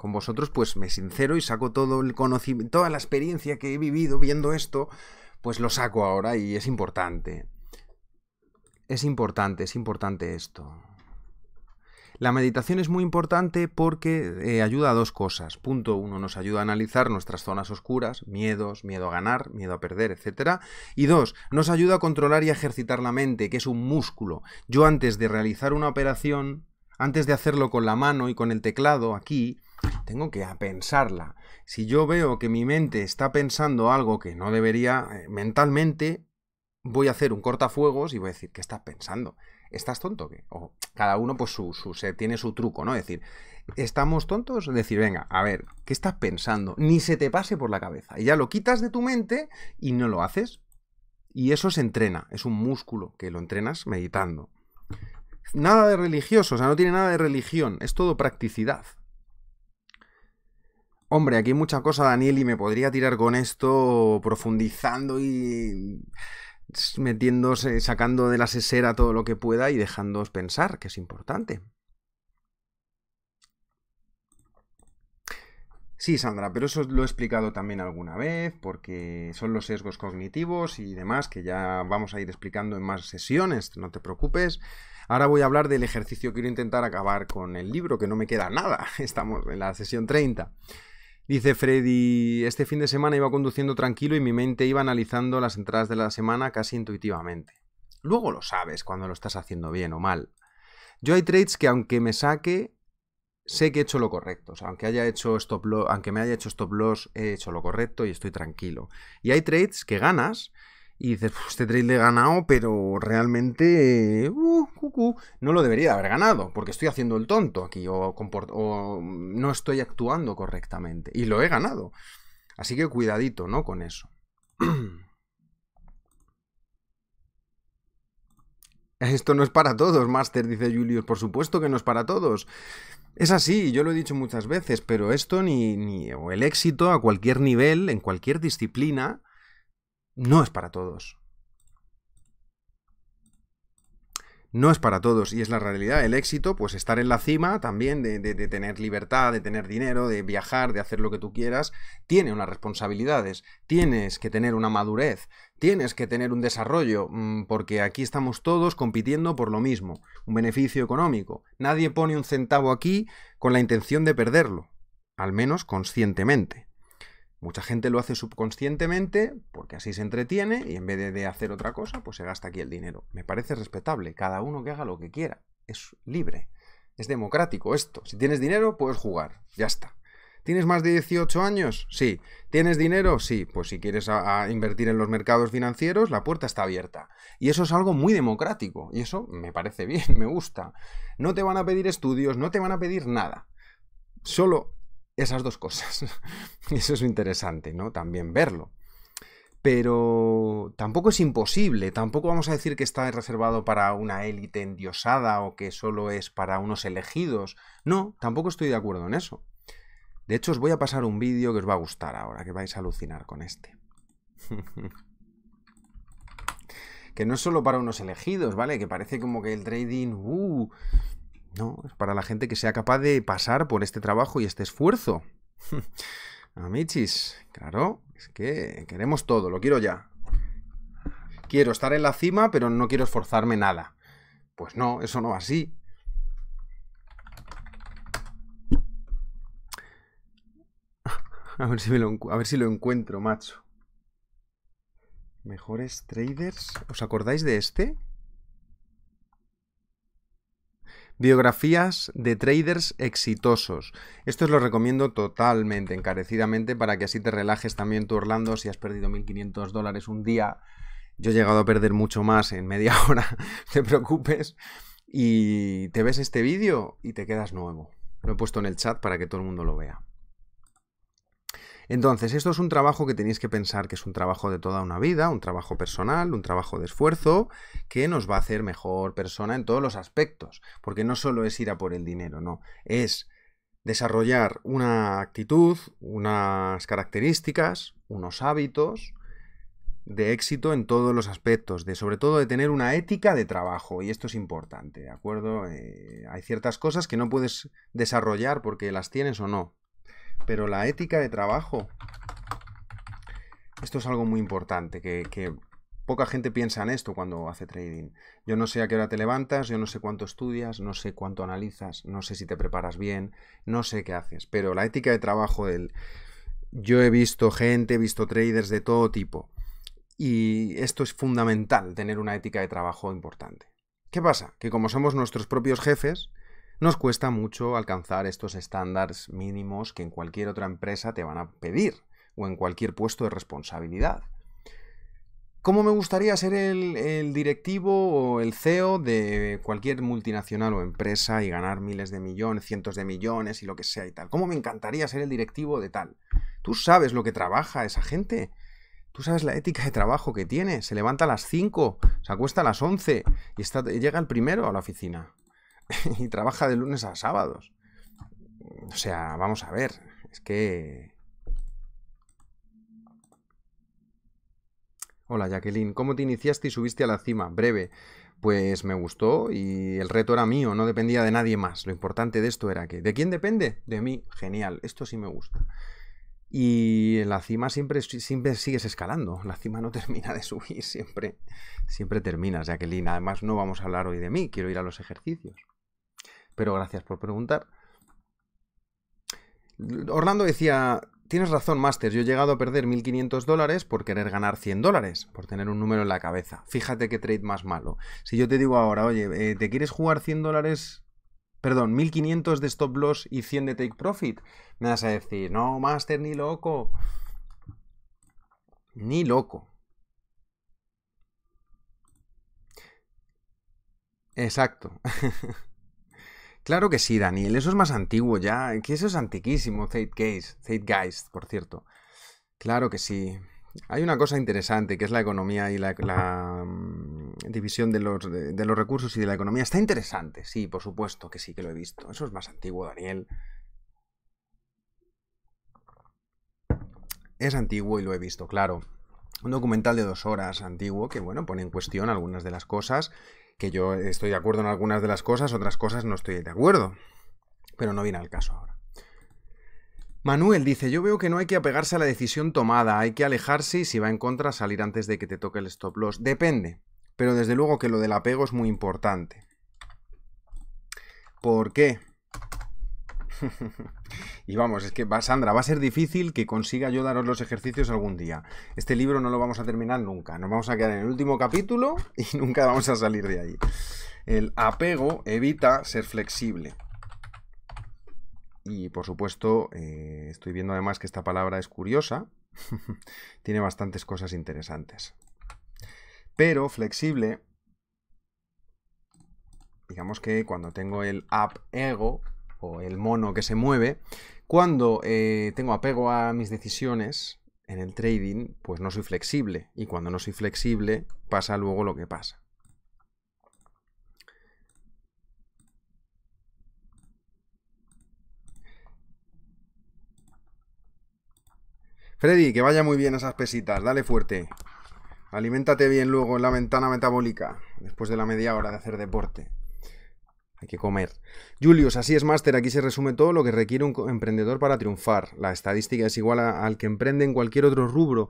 con vosotros, pues me sincero y saco todo el conocimiento, toda la experiencia que he vivido viendo esto, pues lo saco ahora y es importante. Es importante, es importante esto. La meditación es muy importante porque eh, ayuda a dos cosas. Punto uno, nos ayuda a analizar nuestras zonas oscuras, miedos, miedo a ganar, miedo a perder, etc. Y dos, nos ayuda a controlar y ejercitar la mente, que es un músculo. Yo antes de realizar una operación, antes de hacerlo con la mano y con el teclado aquí, tengo que pensarla. Si yo veo que mi mente está pensando algo que no debería, eh, mentalmente voy a hacer un cortafuegos y voy a decir, ¿qué estás pensando? ¿Estás tonto? O cada uno pues su, su, se tiene su truco, ¿no? Es decir, ¿estamos tontos? Es decir, venga, a ver, ¿qué estás pensando? Ni se te pase por la cabeza. Y ya lo quitas de tu mente y no lo haces. Y eso se entrena, es un músculo que lo entrenas meditando. Nada de religioso, o sea, no tiene nada de religión, es todo practicidad. Hombre, aquí hay mucha cosa, Daniel, y me podría tirar con esto profundizando y metiéndose, sacando de la sesera todo lo que pueda y dejándoos pensar, que es importante. Sí, Sandra, pero eso lo he explicado también alguna vez, porque son los sesgos cognitivos y demás que ya vamos a ir explicando en más sesiones, no te preocupes. Ahora voy a hablar del ejercicio, que quiero intentar acabar con el libro, que no me queda nada, estamos en la sesión 30. Dice Freddy, este fin de semana iba conduciendo tranquilo y mi mente iba analizando las entradas de la semana casi intuitivamente. Luego lo sabes cuando lo estás haciendo bien o mal. Yo hay trades que aunque me saque, sé que he hecho lo correcto. O sea, aunque, haya hecho stop aunque me haya hecho stop loss, he hecho lo correcto y estoy tranquilo. Y hay trades que ganas, y dices, este trade le he ganado, pero realmente uh, no lo debería haber ganado, porque estoy haciendo el tonto aquí o, no estoy actuando correctamente. Y lo he ganado. Así que cuidadito, ¿no? Con eso. Esto no es para todos, Master, dice Julius. Por supuesto que no es para todos. Es así, yo lo he dicho muchas veces, pero esto ni, ni o el éxito a cualquier nivel, en cualquier disciplina, no es para todos. No es para todos y es la realidad. El éxito, pues estar en la cima también, de, tener libertad, de tener dinero, de viajar, de hacer lo que tú quieras, tiene unas responsabilidades, tienes que tener una madurez, tienes que tener un desarrollo, mm, porque aquí estamos todos compitiendo por lo mismo, un beneficio económico. Nadie pone un centavo aquí con la intención de perderlo, al menos conscientemente. Mucha gente lo hace subconscientemente porque así se entretiene y en vez de, hacer otra cosa, pues se gasta aquí el dinero. Me parece respetable, cada uno que haga lo que quiera, es libre, es democrático esto. Si tienes dinero, puedes jugar, ya está. ¿Tienes más de 18 años? Sí. ¿Tienes dinero? Sí. Pues si quieres invertir en los mercados financieros, la puerta está abierta. Y eso es algo muy democrático. Y eso me parece bien, me gusta. No te van a pedir estudios, no te van a pedir nada. Solo esas dos cosas. Eso es interesante, ¿no? También verlo. Pero tampoco es imposible, tampoco vamos a decir que está reservado para una élite endiosada o que solo es para unos elegidos. No, tampoco estoy de acuerdo en eso. De hecho, os voy a pasar un vídeo que os va a gustar ahora, que vais a alucinar con este. que no es solo para unos elegidos, ¿vale? Que parece como que el trading, uh, ¿no? es Para la gente que sea capaz de pasar por este trabajo y este esfuerzo. Amichis, claro, es que queremos todo, lo quiero ya. Quiero estar en la cima, pero no quiero esforzarme nada. Pues no, eso no va así. A ver si, a ver si lo encuentro, macho. Mejores traders. ¿Os acordáis de este? Biografías de traders exitosos. Esto os lo recomiendo totalmente, encarecidamente, para que así te relajes también tú, Orlando, si has perdido 1.500 dólares un día. Yo he llegado a perder mucho más en media hora, te preocupes. Y te ves este vídeo y te quedas nuevo. Lo he puesto en el chat para que todo el mundo lo vea. Entonces, esto es un trabajo que tenéis que pensar que es un trabajo de toda una vida, un trabajo personal, un trabajo de esfuerzo, que nos va a hacer mejor persona en todos los aspectos, porque no solo es ir a por el dinero, no, es desarrollar una actitud, unas características, unos hábitos, de éxito en todos los aspectos, de sobre todo de tener una ética de trabajo, y esto es importante, ¿de acuerdo? Eh, hay ciertas cosas que no puedes desarrollar porque las tienes o no, pero la ética de trabajo. Esto es algo muy importante, que, poca gente piensa en esto cuando hace trading. Yo no sé a qué hora te levantas, yo no sé cuánto estudias, no sé cuánto analizas, no sé si te preparas bien, no sé qué haces, pero la ética de trabajo Yo he visto gente, he visto traders de todo tipo. Y esto es fundamental, tener una ética de trabajo importante. ¿Qué pasa? Que como somos nuestros propios jefes, nos cuesta mucho alcanzar estos estándares mínimos que en cualquier otra empresa te van a pedir o en cualquier puesto de responsabilidad. ¿Cómo me gustaría ser el, directivo o el CEO de cualquier multinacional o empresa y ganar miles de millones, cientos de millones y lo que sea y tal? ¿Cómo me encantaría ser el directivo de tal? ¿Tú sabes lo que trabaja esa gente? ¿Tú sabes la ética de trabajo que tiene? Se levanta a las 5, se acuesta a las 11 y llega el primero a la oficina. y trabaja de lunes a sábados. O sea, vamos a ver, es que... Hola Jacqueline, ¿cómo te iniciaste y subiste a la cima? Breve. Pues me gustó y el reto era mío, no dependía de nadie más. Lo importante de esto era que... ¿De quién depende? De mí. Genial, esto sí me gusta. Y en la cima siempre, siempre sigues escalando, la cima no termina de subir, siempre, siempre terminas, Jacqueline. Además no vamos a hablar hoy de mí, quiero ir a los ejercicios pero gracias por preguntar. Orlando decía, tienes razón, Master yo he llegado a perder 1.500 dólares por querer ganar 100 dólares, por tener un número en la cabeza. Fíjate qué trade más malo. Si yo te digo ahora, oye, eh, ¿te quieres jugar 100 dólares? Perdón, 1.500 de stop loss y 100 de take profit. Me vas a decir, no, Master, ni loco. Ni loco. Exacto. Claro que sí, Daniel, eso es más antiguo ya, que eso es antiquísimo, Zeitgeist, por cierto. Claro que sí. Hay una cosa interesante que es la economía y la, mm, división de los, recursos y de la economía. Está interesante, sí, por supuesto que sí que lo he visto. Eso es más antiguo, Daniel. Es antiguo y lo he visto, claro un documental de dos horas antiguo que, bueno, pone en cuestión algunas de las cosas, que yo estoy de acuerdo en algunas de las cosas, otras cosas no estoy de acuerdo. Pero no viene al caso ahora. Manuel dice, yo veo que no hay que apegarse a la decisión tomada, hay que alejarse y si va en contra salir antes de que te toque el stop loss. Depende, pero desde luego que lo del apego es muy importante. ¿Por qué? y vamos, es que, va, Sandra, va a ser difícil que consiga yo daros los ejercicios algún día. Este libro no lo vamos a terminar nunca. Nos vamos a quedar en el último capítulo y nunca vamos a salir de ahí. El apego evita ser flexible. Y por supuesto, eh, estoy viendo además que esta palabra es curiosa. Tiene bastantes cosas interesantes. Pero flexible, digamos que cuando tengo el apego, o el mono que se mueve, cuando eh, tengo apego a mis decisiones en el trading, pues no soy flexible. Y cuando no soy flexible, pasa luego lo que pasa. Freddy, que vaya muy bien esas pesitas, dale fuerte. Aliméntate bien luego en la ventana metabólica, después de la media hora de hacer deporte. Hay que comer. Julius, así es, máster. Aquí se resume todo lo que requiere un emprendedor para triunfar. La estadística es igual al que emprende en cualquier otro rubro.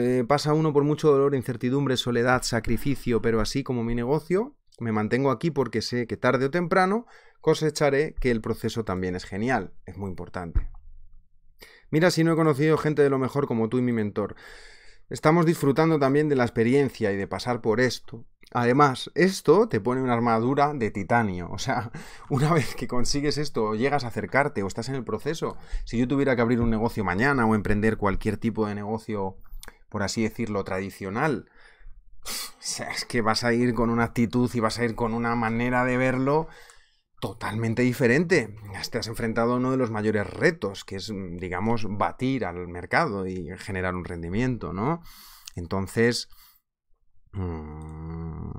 Eh, pasa uno por mucho dolor, incertidumbre, soledad, sacrificio, pero así como mi negocio, me mantengo aquí porque sé que tarde o temprano cosecharé que el proceso también es genial. Es muy importante. Mira si no he conocido gente de lo mejor como tú y mi mentor. Estamos disfrutando también de la experiencia y de pasar por esto. Además, esto te pone una armadura de titanio. O sea, una vez que consigues esto, llegas a acercarte o estás en el proceso, si yo tuviera que abrir un negocio mañana o emprender cualquier tipo de negocio, por así decirlo, tradicional, o sea, es que vas a ir con una actitud y vas a ir con una manera de verlo totalmente diferente. Te has enfrentado a uno de los mayores retos, que es, mm, digamos, batir al mercado y generar un rendimiento, ¿no? Entonces, mm,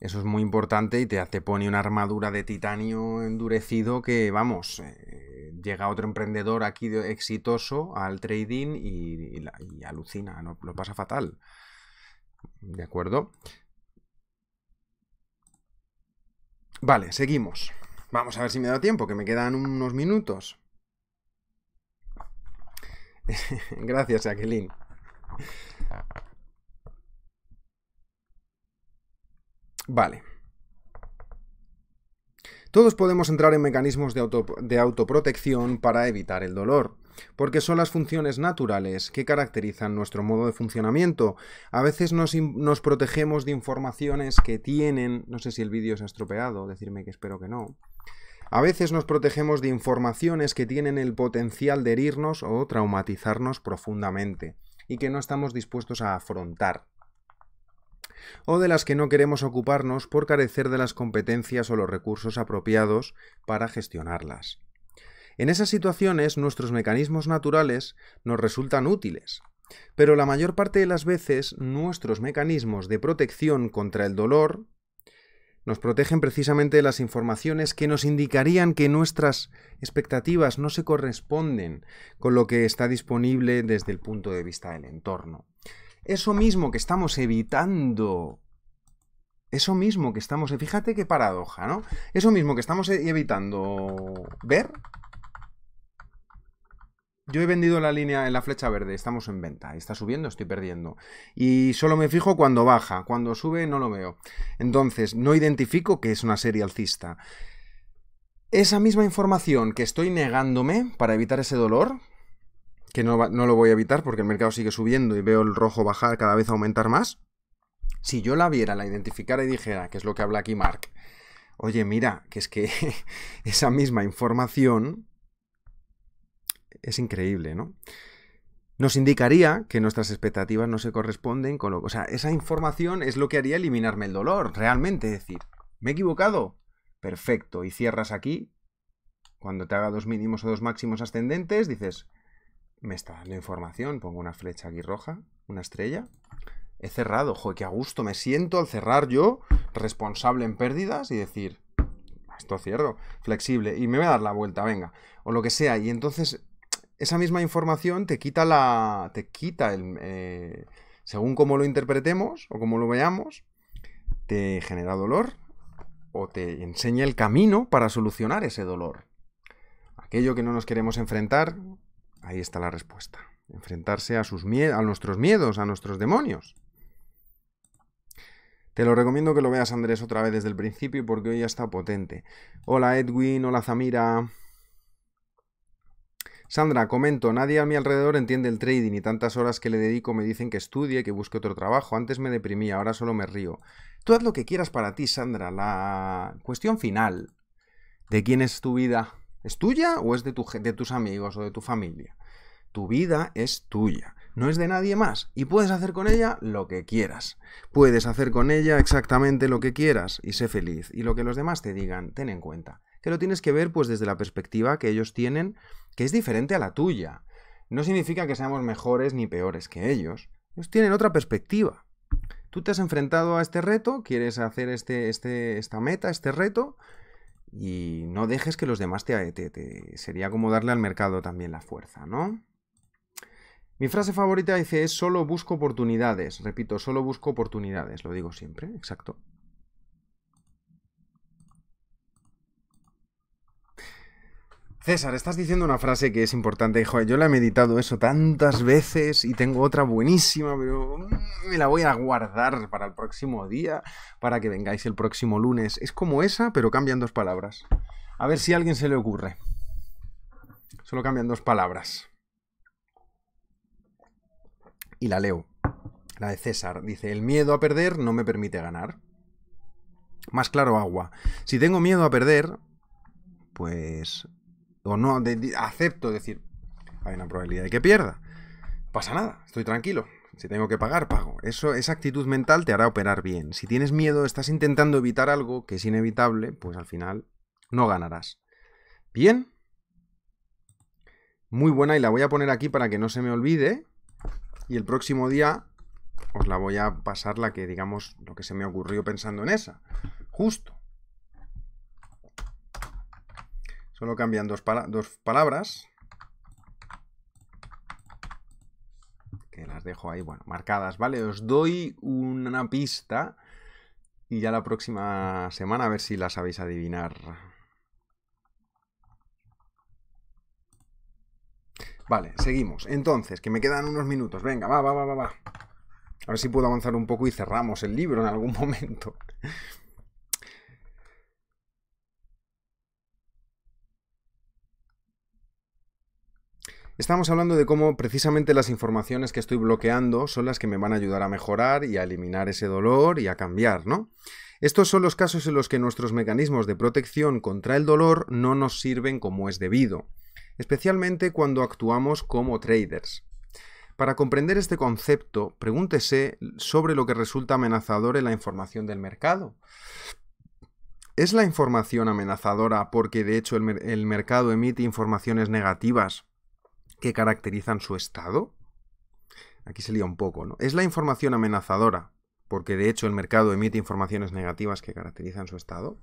eso es muy importante y te, hace pone una armadura de titanio endurecido que, vamos, eh, llega otro emprendedor aquí exitoso al trading y, alucina, ¿no? lo pasa fatal. ¿De acuerdo? Vale, seguimos. Vamos a ver si me da tiempo, que me quedan unos minutos. Gracias, Jacqueline. Vale. Todos podemos entrar en mecanismos de, auto, de autoprotección para evitar el dolor porque son las funciones naturales que caracterizan nuestro modo de funcionamiento. A veces nos, protegemos de informaciones que tienen, no sé si el vídeo se ha estropeado, decirme que espero que no. A veces nos protegemos de informaciones que tienen el potencial de herirnos o traumatizarnos profundamente y que no estamos dispuestos a afrontar o de las que no queremos ocuparnos por carecer de las competencias o los recursos apropiados para gestionarlas. En esas situaciones nuestros mecanismos naturales nos resultan útiles, pero la mayor parte de las veces nuestros mecanismos de protección contra el dolor nos protegen precisamente de las informaciones que nos indicarían que nuestras expectativas no se corresponden con lo que está disponible desde el punto de vista del entorno. Eso mismo que estamos evitando eso mismo que estamos, fíjate qué paradoja, ¿no? Eso mismo que estamos e-, evitando ver, yo he vendido la línea en la flecha verde, estamos en venta, está subiendo, estoy perdiendo. Y solo me fijo cuando baja, cuando sube no lo veo. Entonces, no identifico que es una serie alcista. Esa misma información que estoy negándome para evitar ese dolor, que no, lo voy a evitar porque el mercado sigue subiendo y veo el rojo bajar cada vez aumentar más, si yo la viera, la identificara y dijera, que es lo que habla aquí Mark, oye, mira, que es que esa misma información es increíble, ¿no? Nos indicaría que nuestras expectativas no se corresponden con lo... O sea, esa información es lo que haría eliminarme el dolor, realmente. Es decir, ¿me he equivocado? Perfecto. Y cierras aquí. Cuando te haga dos mínimos o dos máximos ascendentes, dices, me está la información. Pongo una flecha aquí roja, una estrella. He cerrado. Joder, qué a gusto me siento al cerrar yo, responsable en pérdidas, y decir, esto cierro, flexible, y me voy a dar la vuelta, venga, o lo que sea, y entonces esa misma información te quita la. te quita el. Eh, según cómo lo interpretemos o cómo lo veamos, te genera dolor o te enseña el camino para solucionar ese dolor. Aquello que no nos queremos enfrentar, ahí está la respuesta. Enfrentarse a, sus a nuestros miedos, a nuestros demonios. Te lo recomiendo que lo veas, Andrés, otra vez desde el principio porque hoy ya está potente. Hola Edwin, hola Zamira, Sandra, comento, nadie a mi alrededor entiende el trading y tantas horas que le dedico me dicen que estudie, que busque otro trabajo. Antes me deprimía, ahora solo me río. Tú haz lo que quieras para ti, Sandra. La cuestión final de quién es tu vida, ¿es tuya o es de, tu, de tus amigos o de tu familia? Tu vida es tuya no es de nadie más y puedes hacer con ella lo que quieras. Puedes hacer con ella exactamente lo que quieras y sé feliz. Y lo que los demás te digan, ten en cuenta que lo tienes que ver pues desde la perspectiva que ellos tienen que es diferente a la tuya. No significa que seamos mejores ni peores que ellos. Ellos tienen otra perspectiva. Tú te has enfrentado a este reto, quieres hacer este, este, esta meta, este reto, y no dejes que los demás te, te... Sería como darle al mercado también la fuerza, ¿no? Mi frase favorita dice es solo busco oportunidades. Repito, solo busco oportunidades, lo digo siempre, exacto. César, estás diciendo una frase que es importante. Hijo, yo la he meditado eso tantas veces y tengo otra buenísima, pero mm, me la voy a guardar para el próximo día, para que vengáis el próximo lunes. Es como esa, pero cambian dos palabras. A ver si a alguien se le ocurre. Solo cambian dos palabras. Y la leo. La de César. Dice, el miedo a perder no me permite ganar. Más claro, agua. Si tengo miedo a perder, pues o no, acepto decir, hay una probabilidad de que pierda. Pasa nada, estoy tranquilo. Si tengo que pagar, pago. Eso, esa actitud mental te hará operar bien. Si tienes miedo, estás intentando evitar algo que es inevitable, pues al final no ganarás. Bien. Muy buena y la voy a poner aquí para que no se me olvide. Y el próximo día os la voy a pasar la que, digamos, lo que se me ocurrió pensando en esa. Justo. Solo cambian dos, palabras. Que las dejo ahí, bueno, marcadas, ¿vale? Os doy una pista y ya la próxima semana a ver si la sabéis adivinar. Vale, seguimos. Entonces, que me quedan unos minutos. Venga, va, va, va, va, va. A ver si puedo avanzar un poco y cerramos el libro en algún momento. Estamos hablando de cómo precisamente las informaciones que estoy bloqueando son las que me van a ayudar a mejorar y a eliminar ese dolor y a cambiar, ¿no? Estos son los casos en los que nuestros mecanismos de protección contra el dolor no nos sirven como es debido, especialmente cuando actuamos como traders. Para comprender este concepto, pregúntese sobre lo que resulta amenazador en la información del mercado. ¿Es la información amenazadora porque de hecho el, mercado emite informaciones negativas que caracterizan su estado? Aquí se lía un poco, ¿no? Es la información amenazadora, porque de hecho el mercado emite informaciones negativas que caracterizan su estado.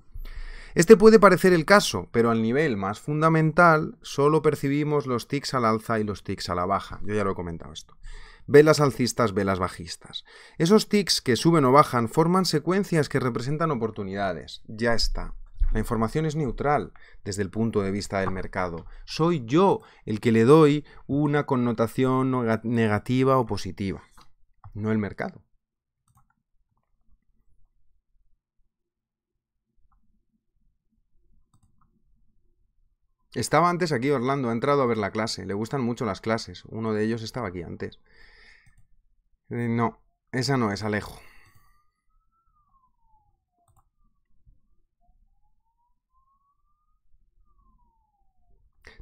Este puede parecer el caso, pero al nivel más fundamental solo percibimos los tics al alza y los tics a la baja. Yo ya lo he comentado esto. Velas alcistas, velas bajistas. Esos tics que suben o bajan forman secuencias que representan oportunidades. Ya está. La información es neutral desde el punto de vista del mercado. Soy yo el que le doy una connotación negativa o positiva, no el mercado. Estaba antes aquí Orlando, ha entrado a ver la clase. Le gustan mucho las clases. Uno de ellos estaba aquí antes. Eh, no, esa no es Alejo.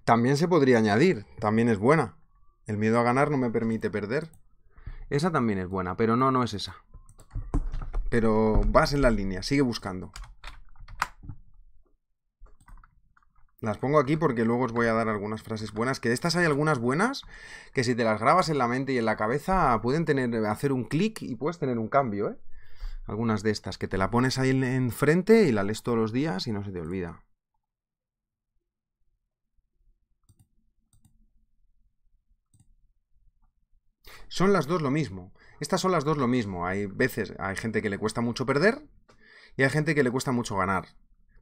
También se podría añadir, también es buena. El miedo a ganar no me permite perder. Esa también es buena, pero no, no es esa. Pero vas en la línea, sigue buscando. Las pongo aquí porque luego os voy a dar algunas frases buenas, que de estas hay algunas buenas que si te las grabas en la mente y en la cabeza pueden tener, hacer un clic y puedes tener un cambio, ¿eh? Algunas de estas, que te la pones ahí enfrente y la lees todos los días y no se te olvida. Son las dos lo mismo. Estas son las dos lo mismo. Hay veces, hay gente que le cuesta mucho perder y hay gente que le cuesta mucho ganar.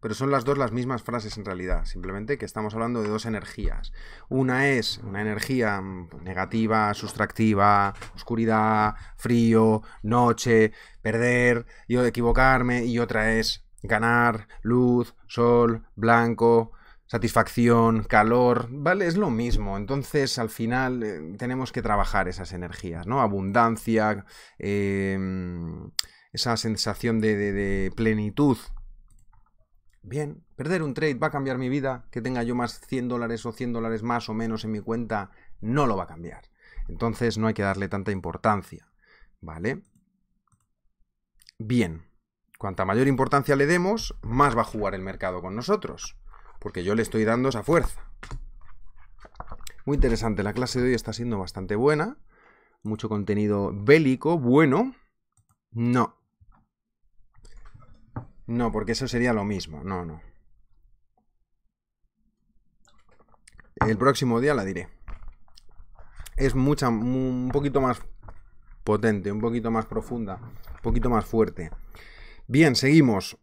Pero son las dos las mismas frases en realidad. Simplemente que estamos hablando de dos energías. Una es una energía mm, negativa, sustractiva, oscuridad, frío, noche, perder, yo equivocarme. Y otra es ganar, luz, sol, blanco, satisfacción, calor, ¿vale? Es lo mismo. Entonces, al final, eh, tenemos que trabajar esas energías, ¿no? Abundancia, em, esa sensación de, de plenitud. Bien, perder un trade va a cambiar mi vida, que tenga yo más 100 dólares o 100 dólares más o menos en mi cuenta, no lo va a cambiar. Entonces no hay que darle tanta importancia, ¿vale? Bien, cuanta mayor importancia le demos, más va a jugar el mercado con nosotros porque yo le estoy dando esa fuerza. Muy interesante, la clase de hoy está siendo bastante buena, mucho contenido bélico, bueno, no. No, porque eso sería lo mismo, no, no. El próximo día la diré. Es mucha, un poquito más potente, un poquito más profunda, un poquito más fuerte. Bien, seguimos.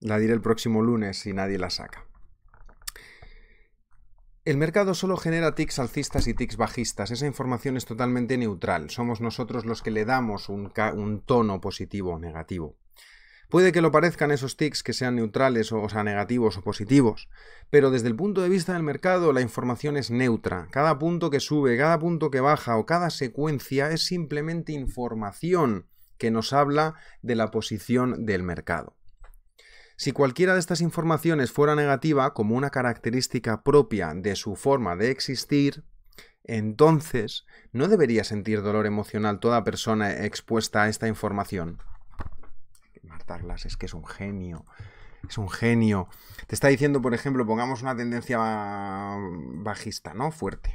La diré el próximo lunes si nadie la saca. El mercado solo genera tics alcistas y tics bajistas. Esa información es totalmente neutral. Somos nosotros los que le damos un, tono positivo o negativo. Puede que lo parezcan esos tics que sean neutrales o, o sea negativos o positivos, pero desde el punto de vista del mercado la información es neutra. Cada punto que sube, cada punto que baja o cada secuencia es simplemente información que nos habla de la posición del mercado. Si cualquiera de estas informaciones fuera negativa como una característica propia de su forma de existir, entonces no debería sentir dolor emocional toda persona expuesta a esta información. Marta Glass es que es un genio. Es un genio. Te está diciendo, por ejemplo, pongamos una tendencia bajista, ¿no? Fuerte.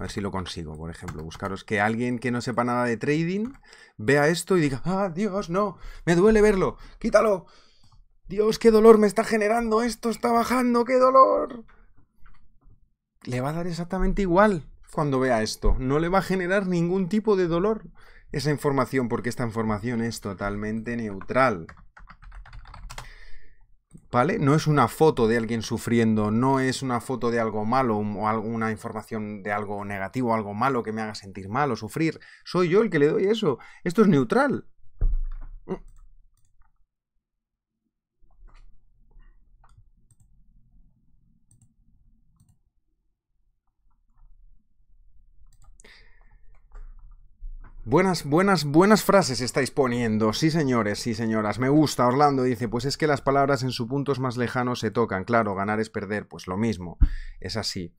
A ver si lo consigo, por ejemplo. Buscaros que alguien que no sepa nada de trading vea esto y diga, ah, Dios, no, me duele verlo, quítalo. Dios, qué dolor me está generando, esto está bajando, qué dolor. Le va a dar exactamente igual cuando vea esto. No le va a generar ningún tipo de dolor esa información porque esta información es totalmente neutral. ¿vale? No es una foto de alguien sufriendo, no es una foto de algo malo o alguna información de algo negativo, o algo malo que me haga sentir mal o sufrir. Soy yo el que le doy eso. Esto es neutral. Buenas, buenas, buenas frases estáis poniendo. Sí, señores, sí, señoras. Me gusta. Orlando dice, pues es que las palabras en su puntos más lejanos se tocan. Claro, ganar es perder. Pues lo mismo. Es así.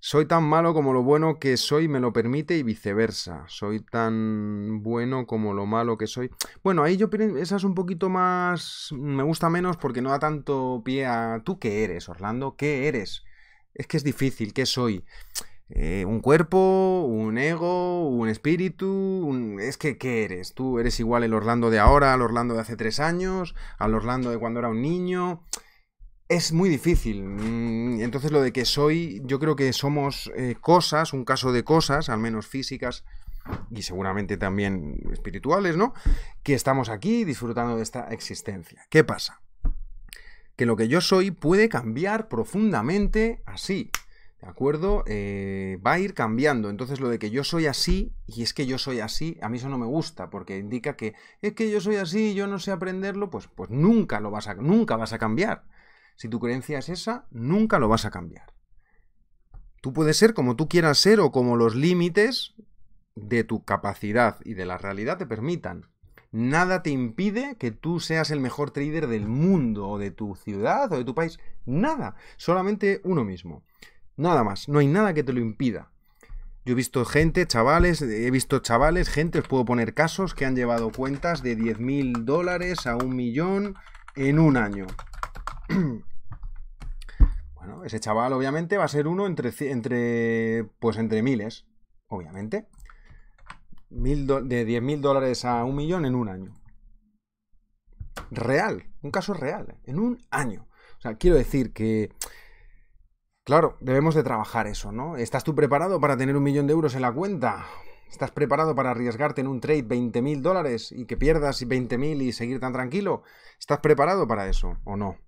Soy tan malo como lo bueno que soy me lo permite y viceversa. Soy tan bueno como lo malo que soy. Bueno, ahí yo esa es un poquito más... Me gusta menos porque no da tanto pie a... ¿Tú qué eres, Orlando? ¿Qué eres? Es que es difícil. ¿Qué soy? Eh, un cuerpo, un ego, un espíritu, es que ¿qué eres? Tú eres igual el Orlando de ahora, al Orlando de hace tres años, al Orlando de cuando era un niño. Es muy difícil. Mm, entonces lo de que soy, yo creo que somos eh, cosas, un caso de cosas, al menos físicas y seguramente también espirituales, ¿no? Que estamos aquí disfrutando de esta existencia. ¿Qué pasa? Que lo que yo soy puede cambiar profundamente así, ¿De acuerdo? Eh, va a ir cambiando. Entonces lo de que yo soy así, y es que yo soy así, a mí eso no me gusta, porque indica que es que yo soy así, y yo no sé aprenderlo, pues, pues nunca lo vas a, nunca vas a cambiar. Si tu creencia es esa, nunca lo vas a cambiar. Tú puedes ser como tú quieras ser o como los límites de tu capacidad y de la realidad te permitan. Nada te impide que tú seas el mejor trader del mundo o de tu ciudad o de tu país. Nada. Solamente uno mismo. Nada más, no hay nada que te lo impida. Yo he visto gente, chavales, he visto chavales, gente, os puedo poner casos que han llevado cuentas de 10 mil dólares a un millón en un año. bueno, ese chaval obviamente va a ser uno entre, pues entre miles, obviamente. de 10 mil dólares a un millón en un año. Real, un caso real, en un año. O sea, quiero decir que Claro, debemos de trabajar eso, ¿no? ¿Estás tú preparado para tener un millón de euros en la cuenta? ¿Estás preparado para arriesgarte en un trade 20 mil dólares y que pierdas 20.000 mil y seguir tan tranquilo? ¿Estás preparado para eso o no?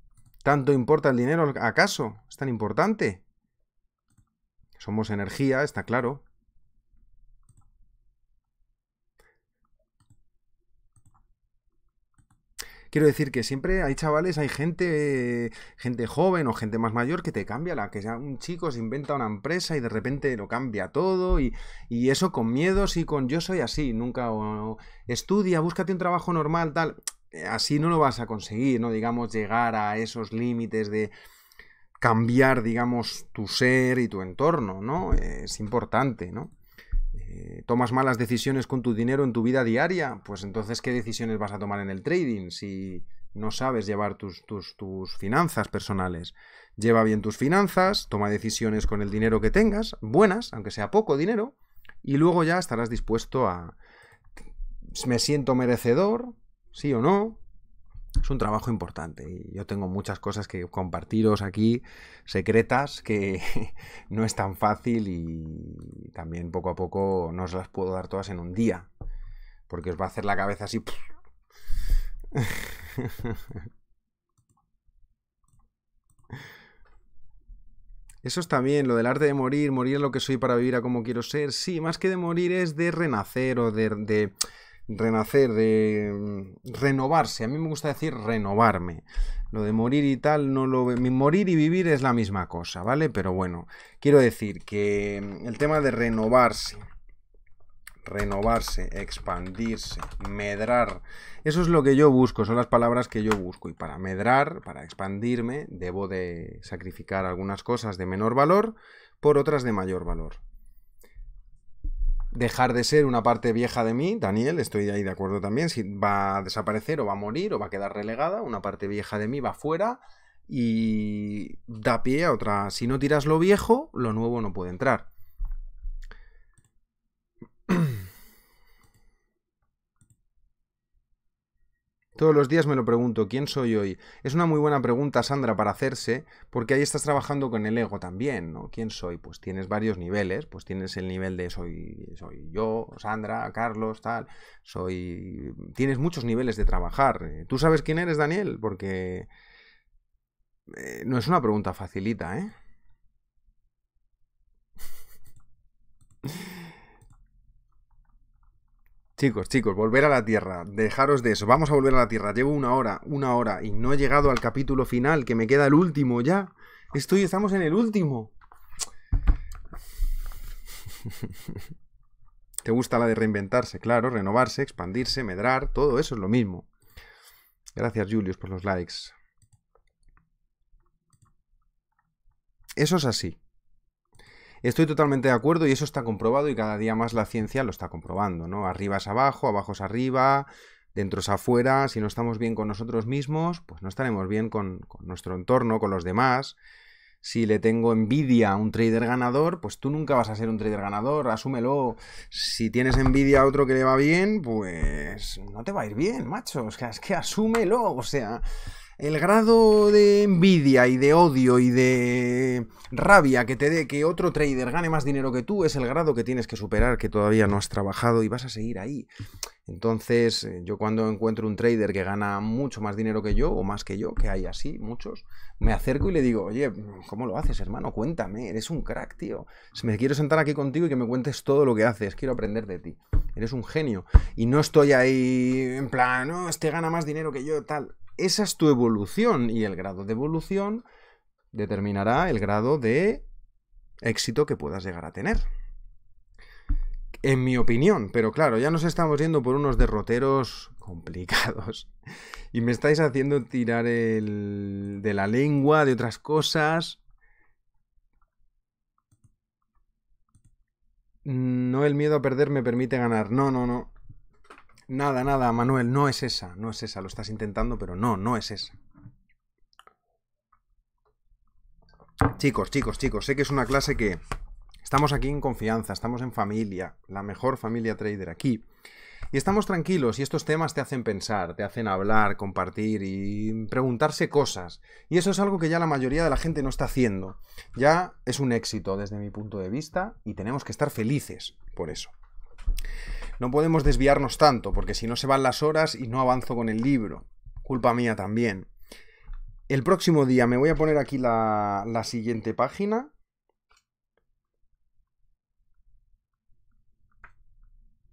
¿Tanto importa el dinero acaso? ¿Es tan importante? Somos energía, está claro, Quiero decir que siempre hay chavales, hay gente, gente joven o gente más mayor que te cambia la, que sea un chico se inventa una empresa y de repente lo cambia todo y, eso con miedos y con yo soy así, nunca estudia, búscate un trabajo normal, tal. Así no lo vas a conseguir, ¿no? Digamos, llegar a esos límites de cambiar, digamos, tu ser y tu entorno, ¿no? Es importante, ¿no? Eh, tomas malas decisiones con tu dinero en tu vida diaria, pues entonces, ¿qué decisiones vas a tomar en el trading? Si no sabes llevar tus, tus, finanzas personales. Lleva bien tus finanzas, toma decisiones con el dinero que tengas, buenas, aunque sea poco dinero, y luego ya estarás dispuesto a... Me siento merecedor, sí o no, es un trabajo importante y yo tengo muchas cosas que compartiros aquí, secretas, que no es tan fácil y también poco a poco no os las puedo dar todas en un día, porque os va a hacer la cabeza así. Eso es también, lo del arte de morir, morir es lo que soy para vivir a como quiero ser. Sí, más que de morir es de renacer o de renacer, de mm, renovarse. A mí me gusta decir renovarme. Lo de morir y tal, no lo Morir y vivir es la misma cosa, ¿vale? Pero bueno, quiero decir que mm, el tema de renovarse, renovarse, expandirse, medrar, eso es lo que yo busco, son las palabras que yo busco. Y para medrar, para expandirme, debo de sacrificar algunas cosas de menor valor por otras de mayor valor dejar de ser una parte vieja de mí, Daniel, estoy ahí de acuerdo también, si va a desaparecer o va a morir o va a quedar relegada, una parte vieja de mí va fuera y da pie a otra. Si no tiras lo viejo, lo nuevo no puede entrar. Todos los días me lo pregunto, ¿quién soy hoy? Es una muy buena pregunta, Sandra, para hacerse, porque ahí estás trabajando con el ego también, ¿no? ¿Quién soy? Pues tienes varios niveles, pues tienes el nivel de soy, soy yo, Sandra, Carlos, tal, soy... Tienes muchos niveles de trabajar. ¿Tú sabes quién eres, Daniel? Porque... Eh, no es una pregunta facilita, ¿eh? Chicos, chicos, volver a la Tierra, dejaros de eso, vamos a volver a la Tierra, llevo una hora, una hora y no he llegado al capítulo final, que me queda el último ya. Estoy, estamos en el último. ¿Te gusta la de reinventarse? Claro, renovarse, expandirse, medrar, todo eso es lo mismo. Gracias, Julius, por los likes. Eso es así. Estoy totalmente de acuerdo y eso está comprobado y cada día más la ciencia lo está comprobando, ¿no? Arriba es abajo, abajo es arriba, dentro es afuera, si no estamos bien con nosotros mismos, pues no estaremos bien con, con nuestro entorno, con los demás. Si le tengo envidia a un trader ganador, pues tú nunca vas a ser un trader ganador, asúmelo. Si tienes envidia a otro que le va bien, pues no te va a ir bien, macho. O sea, es que asúmelo, o sea el grado de envidia y de odio y de rabia que te dé que otro trader gane más dinero que tú es el grado que tienes que superar, que todavía no has trabajado y vas a seguir ahí. Entonces, eh, yo cuando encuentro un trader que gana mucho más dinero que yo, o más que yo, que hay así, muchos, me acerco y le digo, oye, ¿cómo lo haces, hermano? Cuéntame, eres un crack, tío. Me quiero sentar aquí contigo y que me cuentes todo lo que haces, quiero aprender de ti. Eres un genio. Y no estoy ahí en plan, no, este gana más dinero que yo, tal esa es tu evolución y el grado de evolución determinará el grado de éxito que puedas llegar a tener. En mi opinión, pero claro, ya nos estamos yendo por unos derroteros complicados. Y me estáis haciendo tirar el... de la lengua, de otras cosas. No el miedo a perder me permite ganar. No, no, no. Nada, nada, Manuel, no es esa, no es esa, lo estás intentando, pero no, no es esa. Chicos, chicos, chicos, sé que es una clase que estamos aquí en confianza, estamos en familia, la mejor familia trader aquí. Y estamos tranquilos y estos temas te hacen pensar, te hacen hablar, compartir y preguntarse cosas. Y eso es algo que ya la mayoría de la gente no está haciendo. Ya es un éxito desde mi punto de vista y tenemos que estar felices por eso. No podemos desviarnos tanto, porque si no se van las horas y no avanzo con el libro. Culpa mía también. El próximo día me voy a poner aquí la, la siguiente página.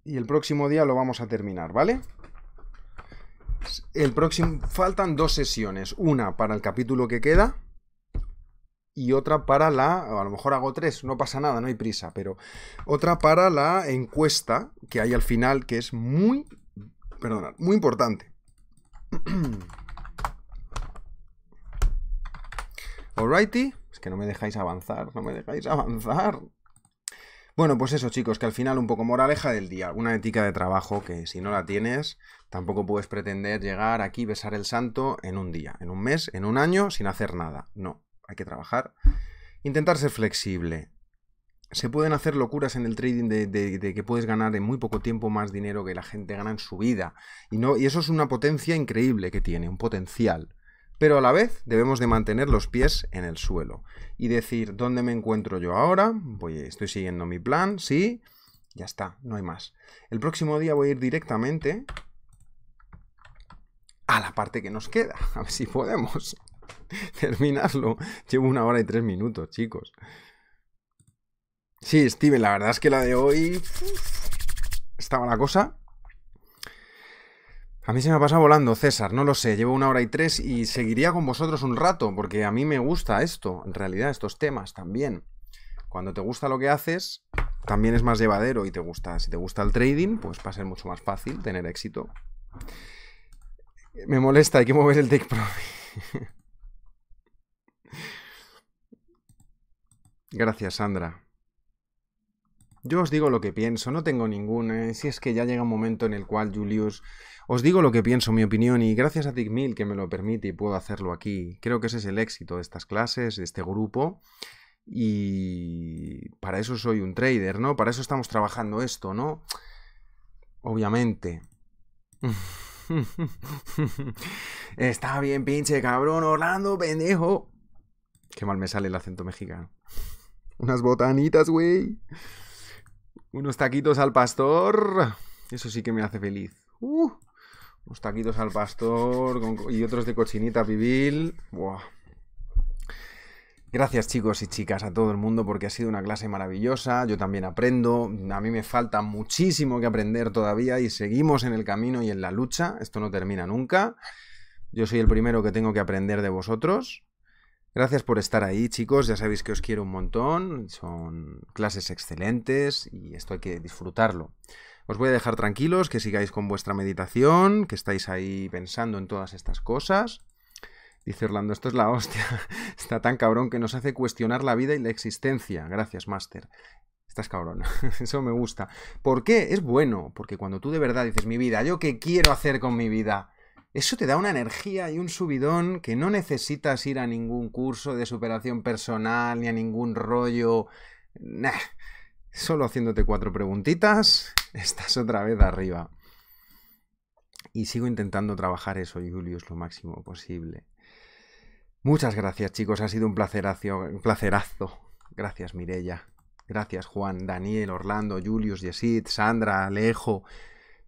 Y el próximo día lo vamos a terminar, ¿vale? El próximo. Faltan dos sesiones. Una para el capítulo que queda y otra para la, a lo mejor hago tres, no pasa nada, no hay prisa, pero otra para la encuesta que hay al final que es muy, perdonad, muy importante. Alrighty, es que no me dejáis avanzar, no me dejáis avanzar. Bueno, pues eso chicos, que al final un poco moraleja del día, una ética de trabajo que si no la tienes, tampoco puedes pretender llegar aquí, besar el santo en un día, en un mes, en un año, sin hacer nada. No, hay que trabajar. Intentar ser flexible. Se pueden hacer locuras en el trading de, que puedes ganar en muy poco tiempo más dinero que la gente gana en su vida. Y, no, y eso es una potencia increíble que tiene, un potencial. Pero a la vez debemos de mantener los pies en el suelo y decir, ¿dónde me encuentro yo ahora? Voy, estoy siguiendo mi plan, sí, ya está, no hay más. El próximo día voy a ir directamente a la parte que nos queda, a ver si podemos. terminarlo. Llevo una hora y tres minutos, chicos. Sí, Steven, la verdad es que la de hoy estaba la cosa. A mí se me pasa volando, César, no lo sé, llevo una hora y tres y seguiría con vosotros un rato, porque a mí me gusta esto, en realidad, estos temas también. Cuando te gusta lo que haces, también es más llevadero y te gusta, si te gusta el trading, pues va a ser mucho más fácil tener éxito. Me molesta, hay que mover el take profit. Gracias, Sandra. Yo os digo lo que pienso, no tengo ninguna. Eh, si es que ya llega un momento en el cual, Julius, os digo lo que pienso, mi opinión, y gracias a Mil que me lo permite y puedo hacerlo aquí. Creo que ese es el éxito de estas clases, de este grupo. Y para eso soy un trader, ¿no? Para eso estamos trabajando esto, ¿no? Obviamente. Está bien, pinche cabrón, Orlando, pendejo. Qué mal me sale el acento mexicano. Unas botanitas, güey. Unos taquitos al pastor. Eso sí que me hace feliz. Uh, unos taquitos al pastor y otros de cochinita pibil. Gracias chicos y chicas a todo el mundo porque ha sido una clase maravillosa, yo también aprendo, a mí me falta muchísimo que aprender todavía y seguimos en el camino y en la lucha, esto no termina nunca, yo soy el primero que tengo que aprender de vosotros Gracias por estar ahí, chicos. Ya sabéis que os quiero un montón. Son clases excelentes y esto hay que disfrutarlo. Os voy a dejar tranquilos, que sigáis con vuestra meditación, que estáis ahí pensando en todas estas cosas. Dice Orlando, esto es la hostia. Está tan cabrón que nos hace cuestionar la vida y la existencia. Gracias, máster. Estás cabrón. Eso me gusta. ¿Por qué? Es bueno, porque cuando tú de verdad dices, mi vida, ¿yo qué quiero hacer con mi vida? Eso te da una energía y un subidón que no necesitas ir a ningún curso de superación personal ni a ningún rollo. solo haciéndote cuatro preguntitas, estás otra vez arriba. Y sigo intentando trabajar eso, Julius, lo máximo posible. Muchas gracias, chicos. Ha sido un placerazo. Un placerazo. Gracias, Mirella. Gracias, Juan, Daniel, Orlando, Julius, Yesid, Sandra, Alejo.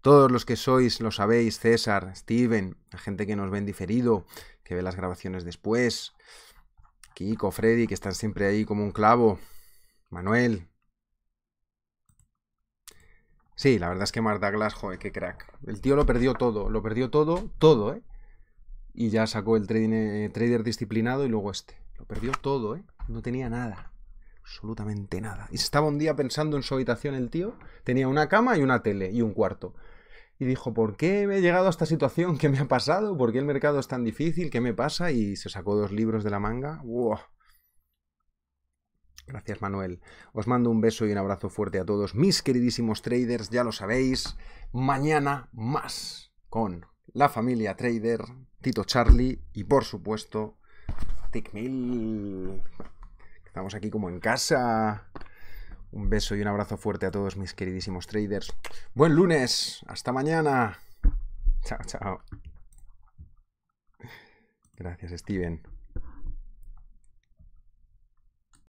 Todos los que sois lo sabéis, César, Steven, la gente que nos ve en diferido, que ve las grabaciones después, Kiko, Freddy, que están siempre ahí como un clavo, Manuel. Sí, la verdad es que Marta Glass, joder, qué crack. El tío lo perdió todo, lo perdió todo, todo, ¿eh? Y ya sacó el trader eh, disciplinado y luego este. Lo perdió todo, ¿eh? No tenía nada absolutamente nada. Y estaba un día pensando en su habitación el tío, tenía una cama y una tele y un cuarto. Y dijo, ¿por qué me he llegado a esta situación? ¿Qué me ha pasado? ¿Por qué el mercado es tan difícil? ¿Qué me pasa? Y se sacó dos libros de la manga. Gracias Manuel. Os mando un beso y un abrazo fuerte a todos mis queridísimos traders, ya lo sabéis. Mañana más con la familia trader, Tito Charlie y por supuesto Tickmill. Estamos aquí como en casa. Un beso y un abrazo fuerte a todos mis queridísimos traders. Buen lunes. Hasta mañana. Chao, chao. Gracias, Steven.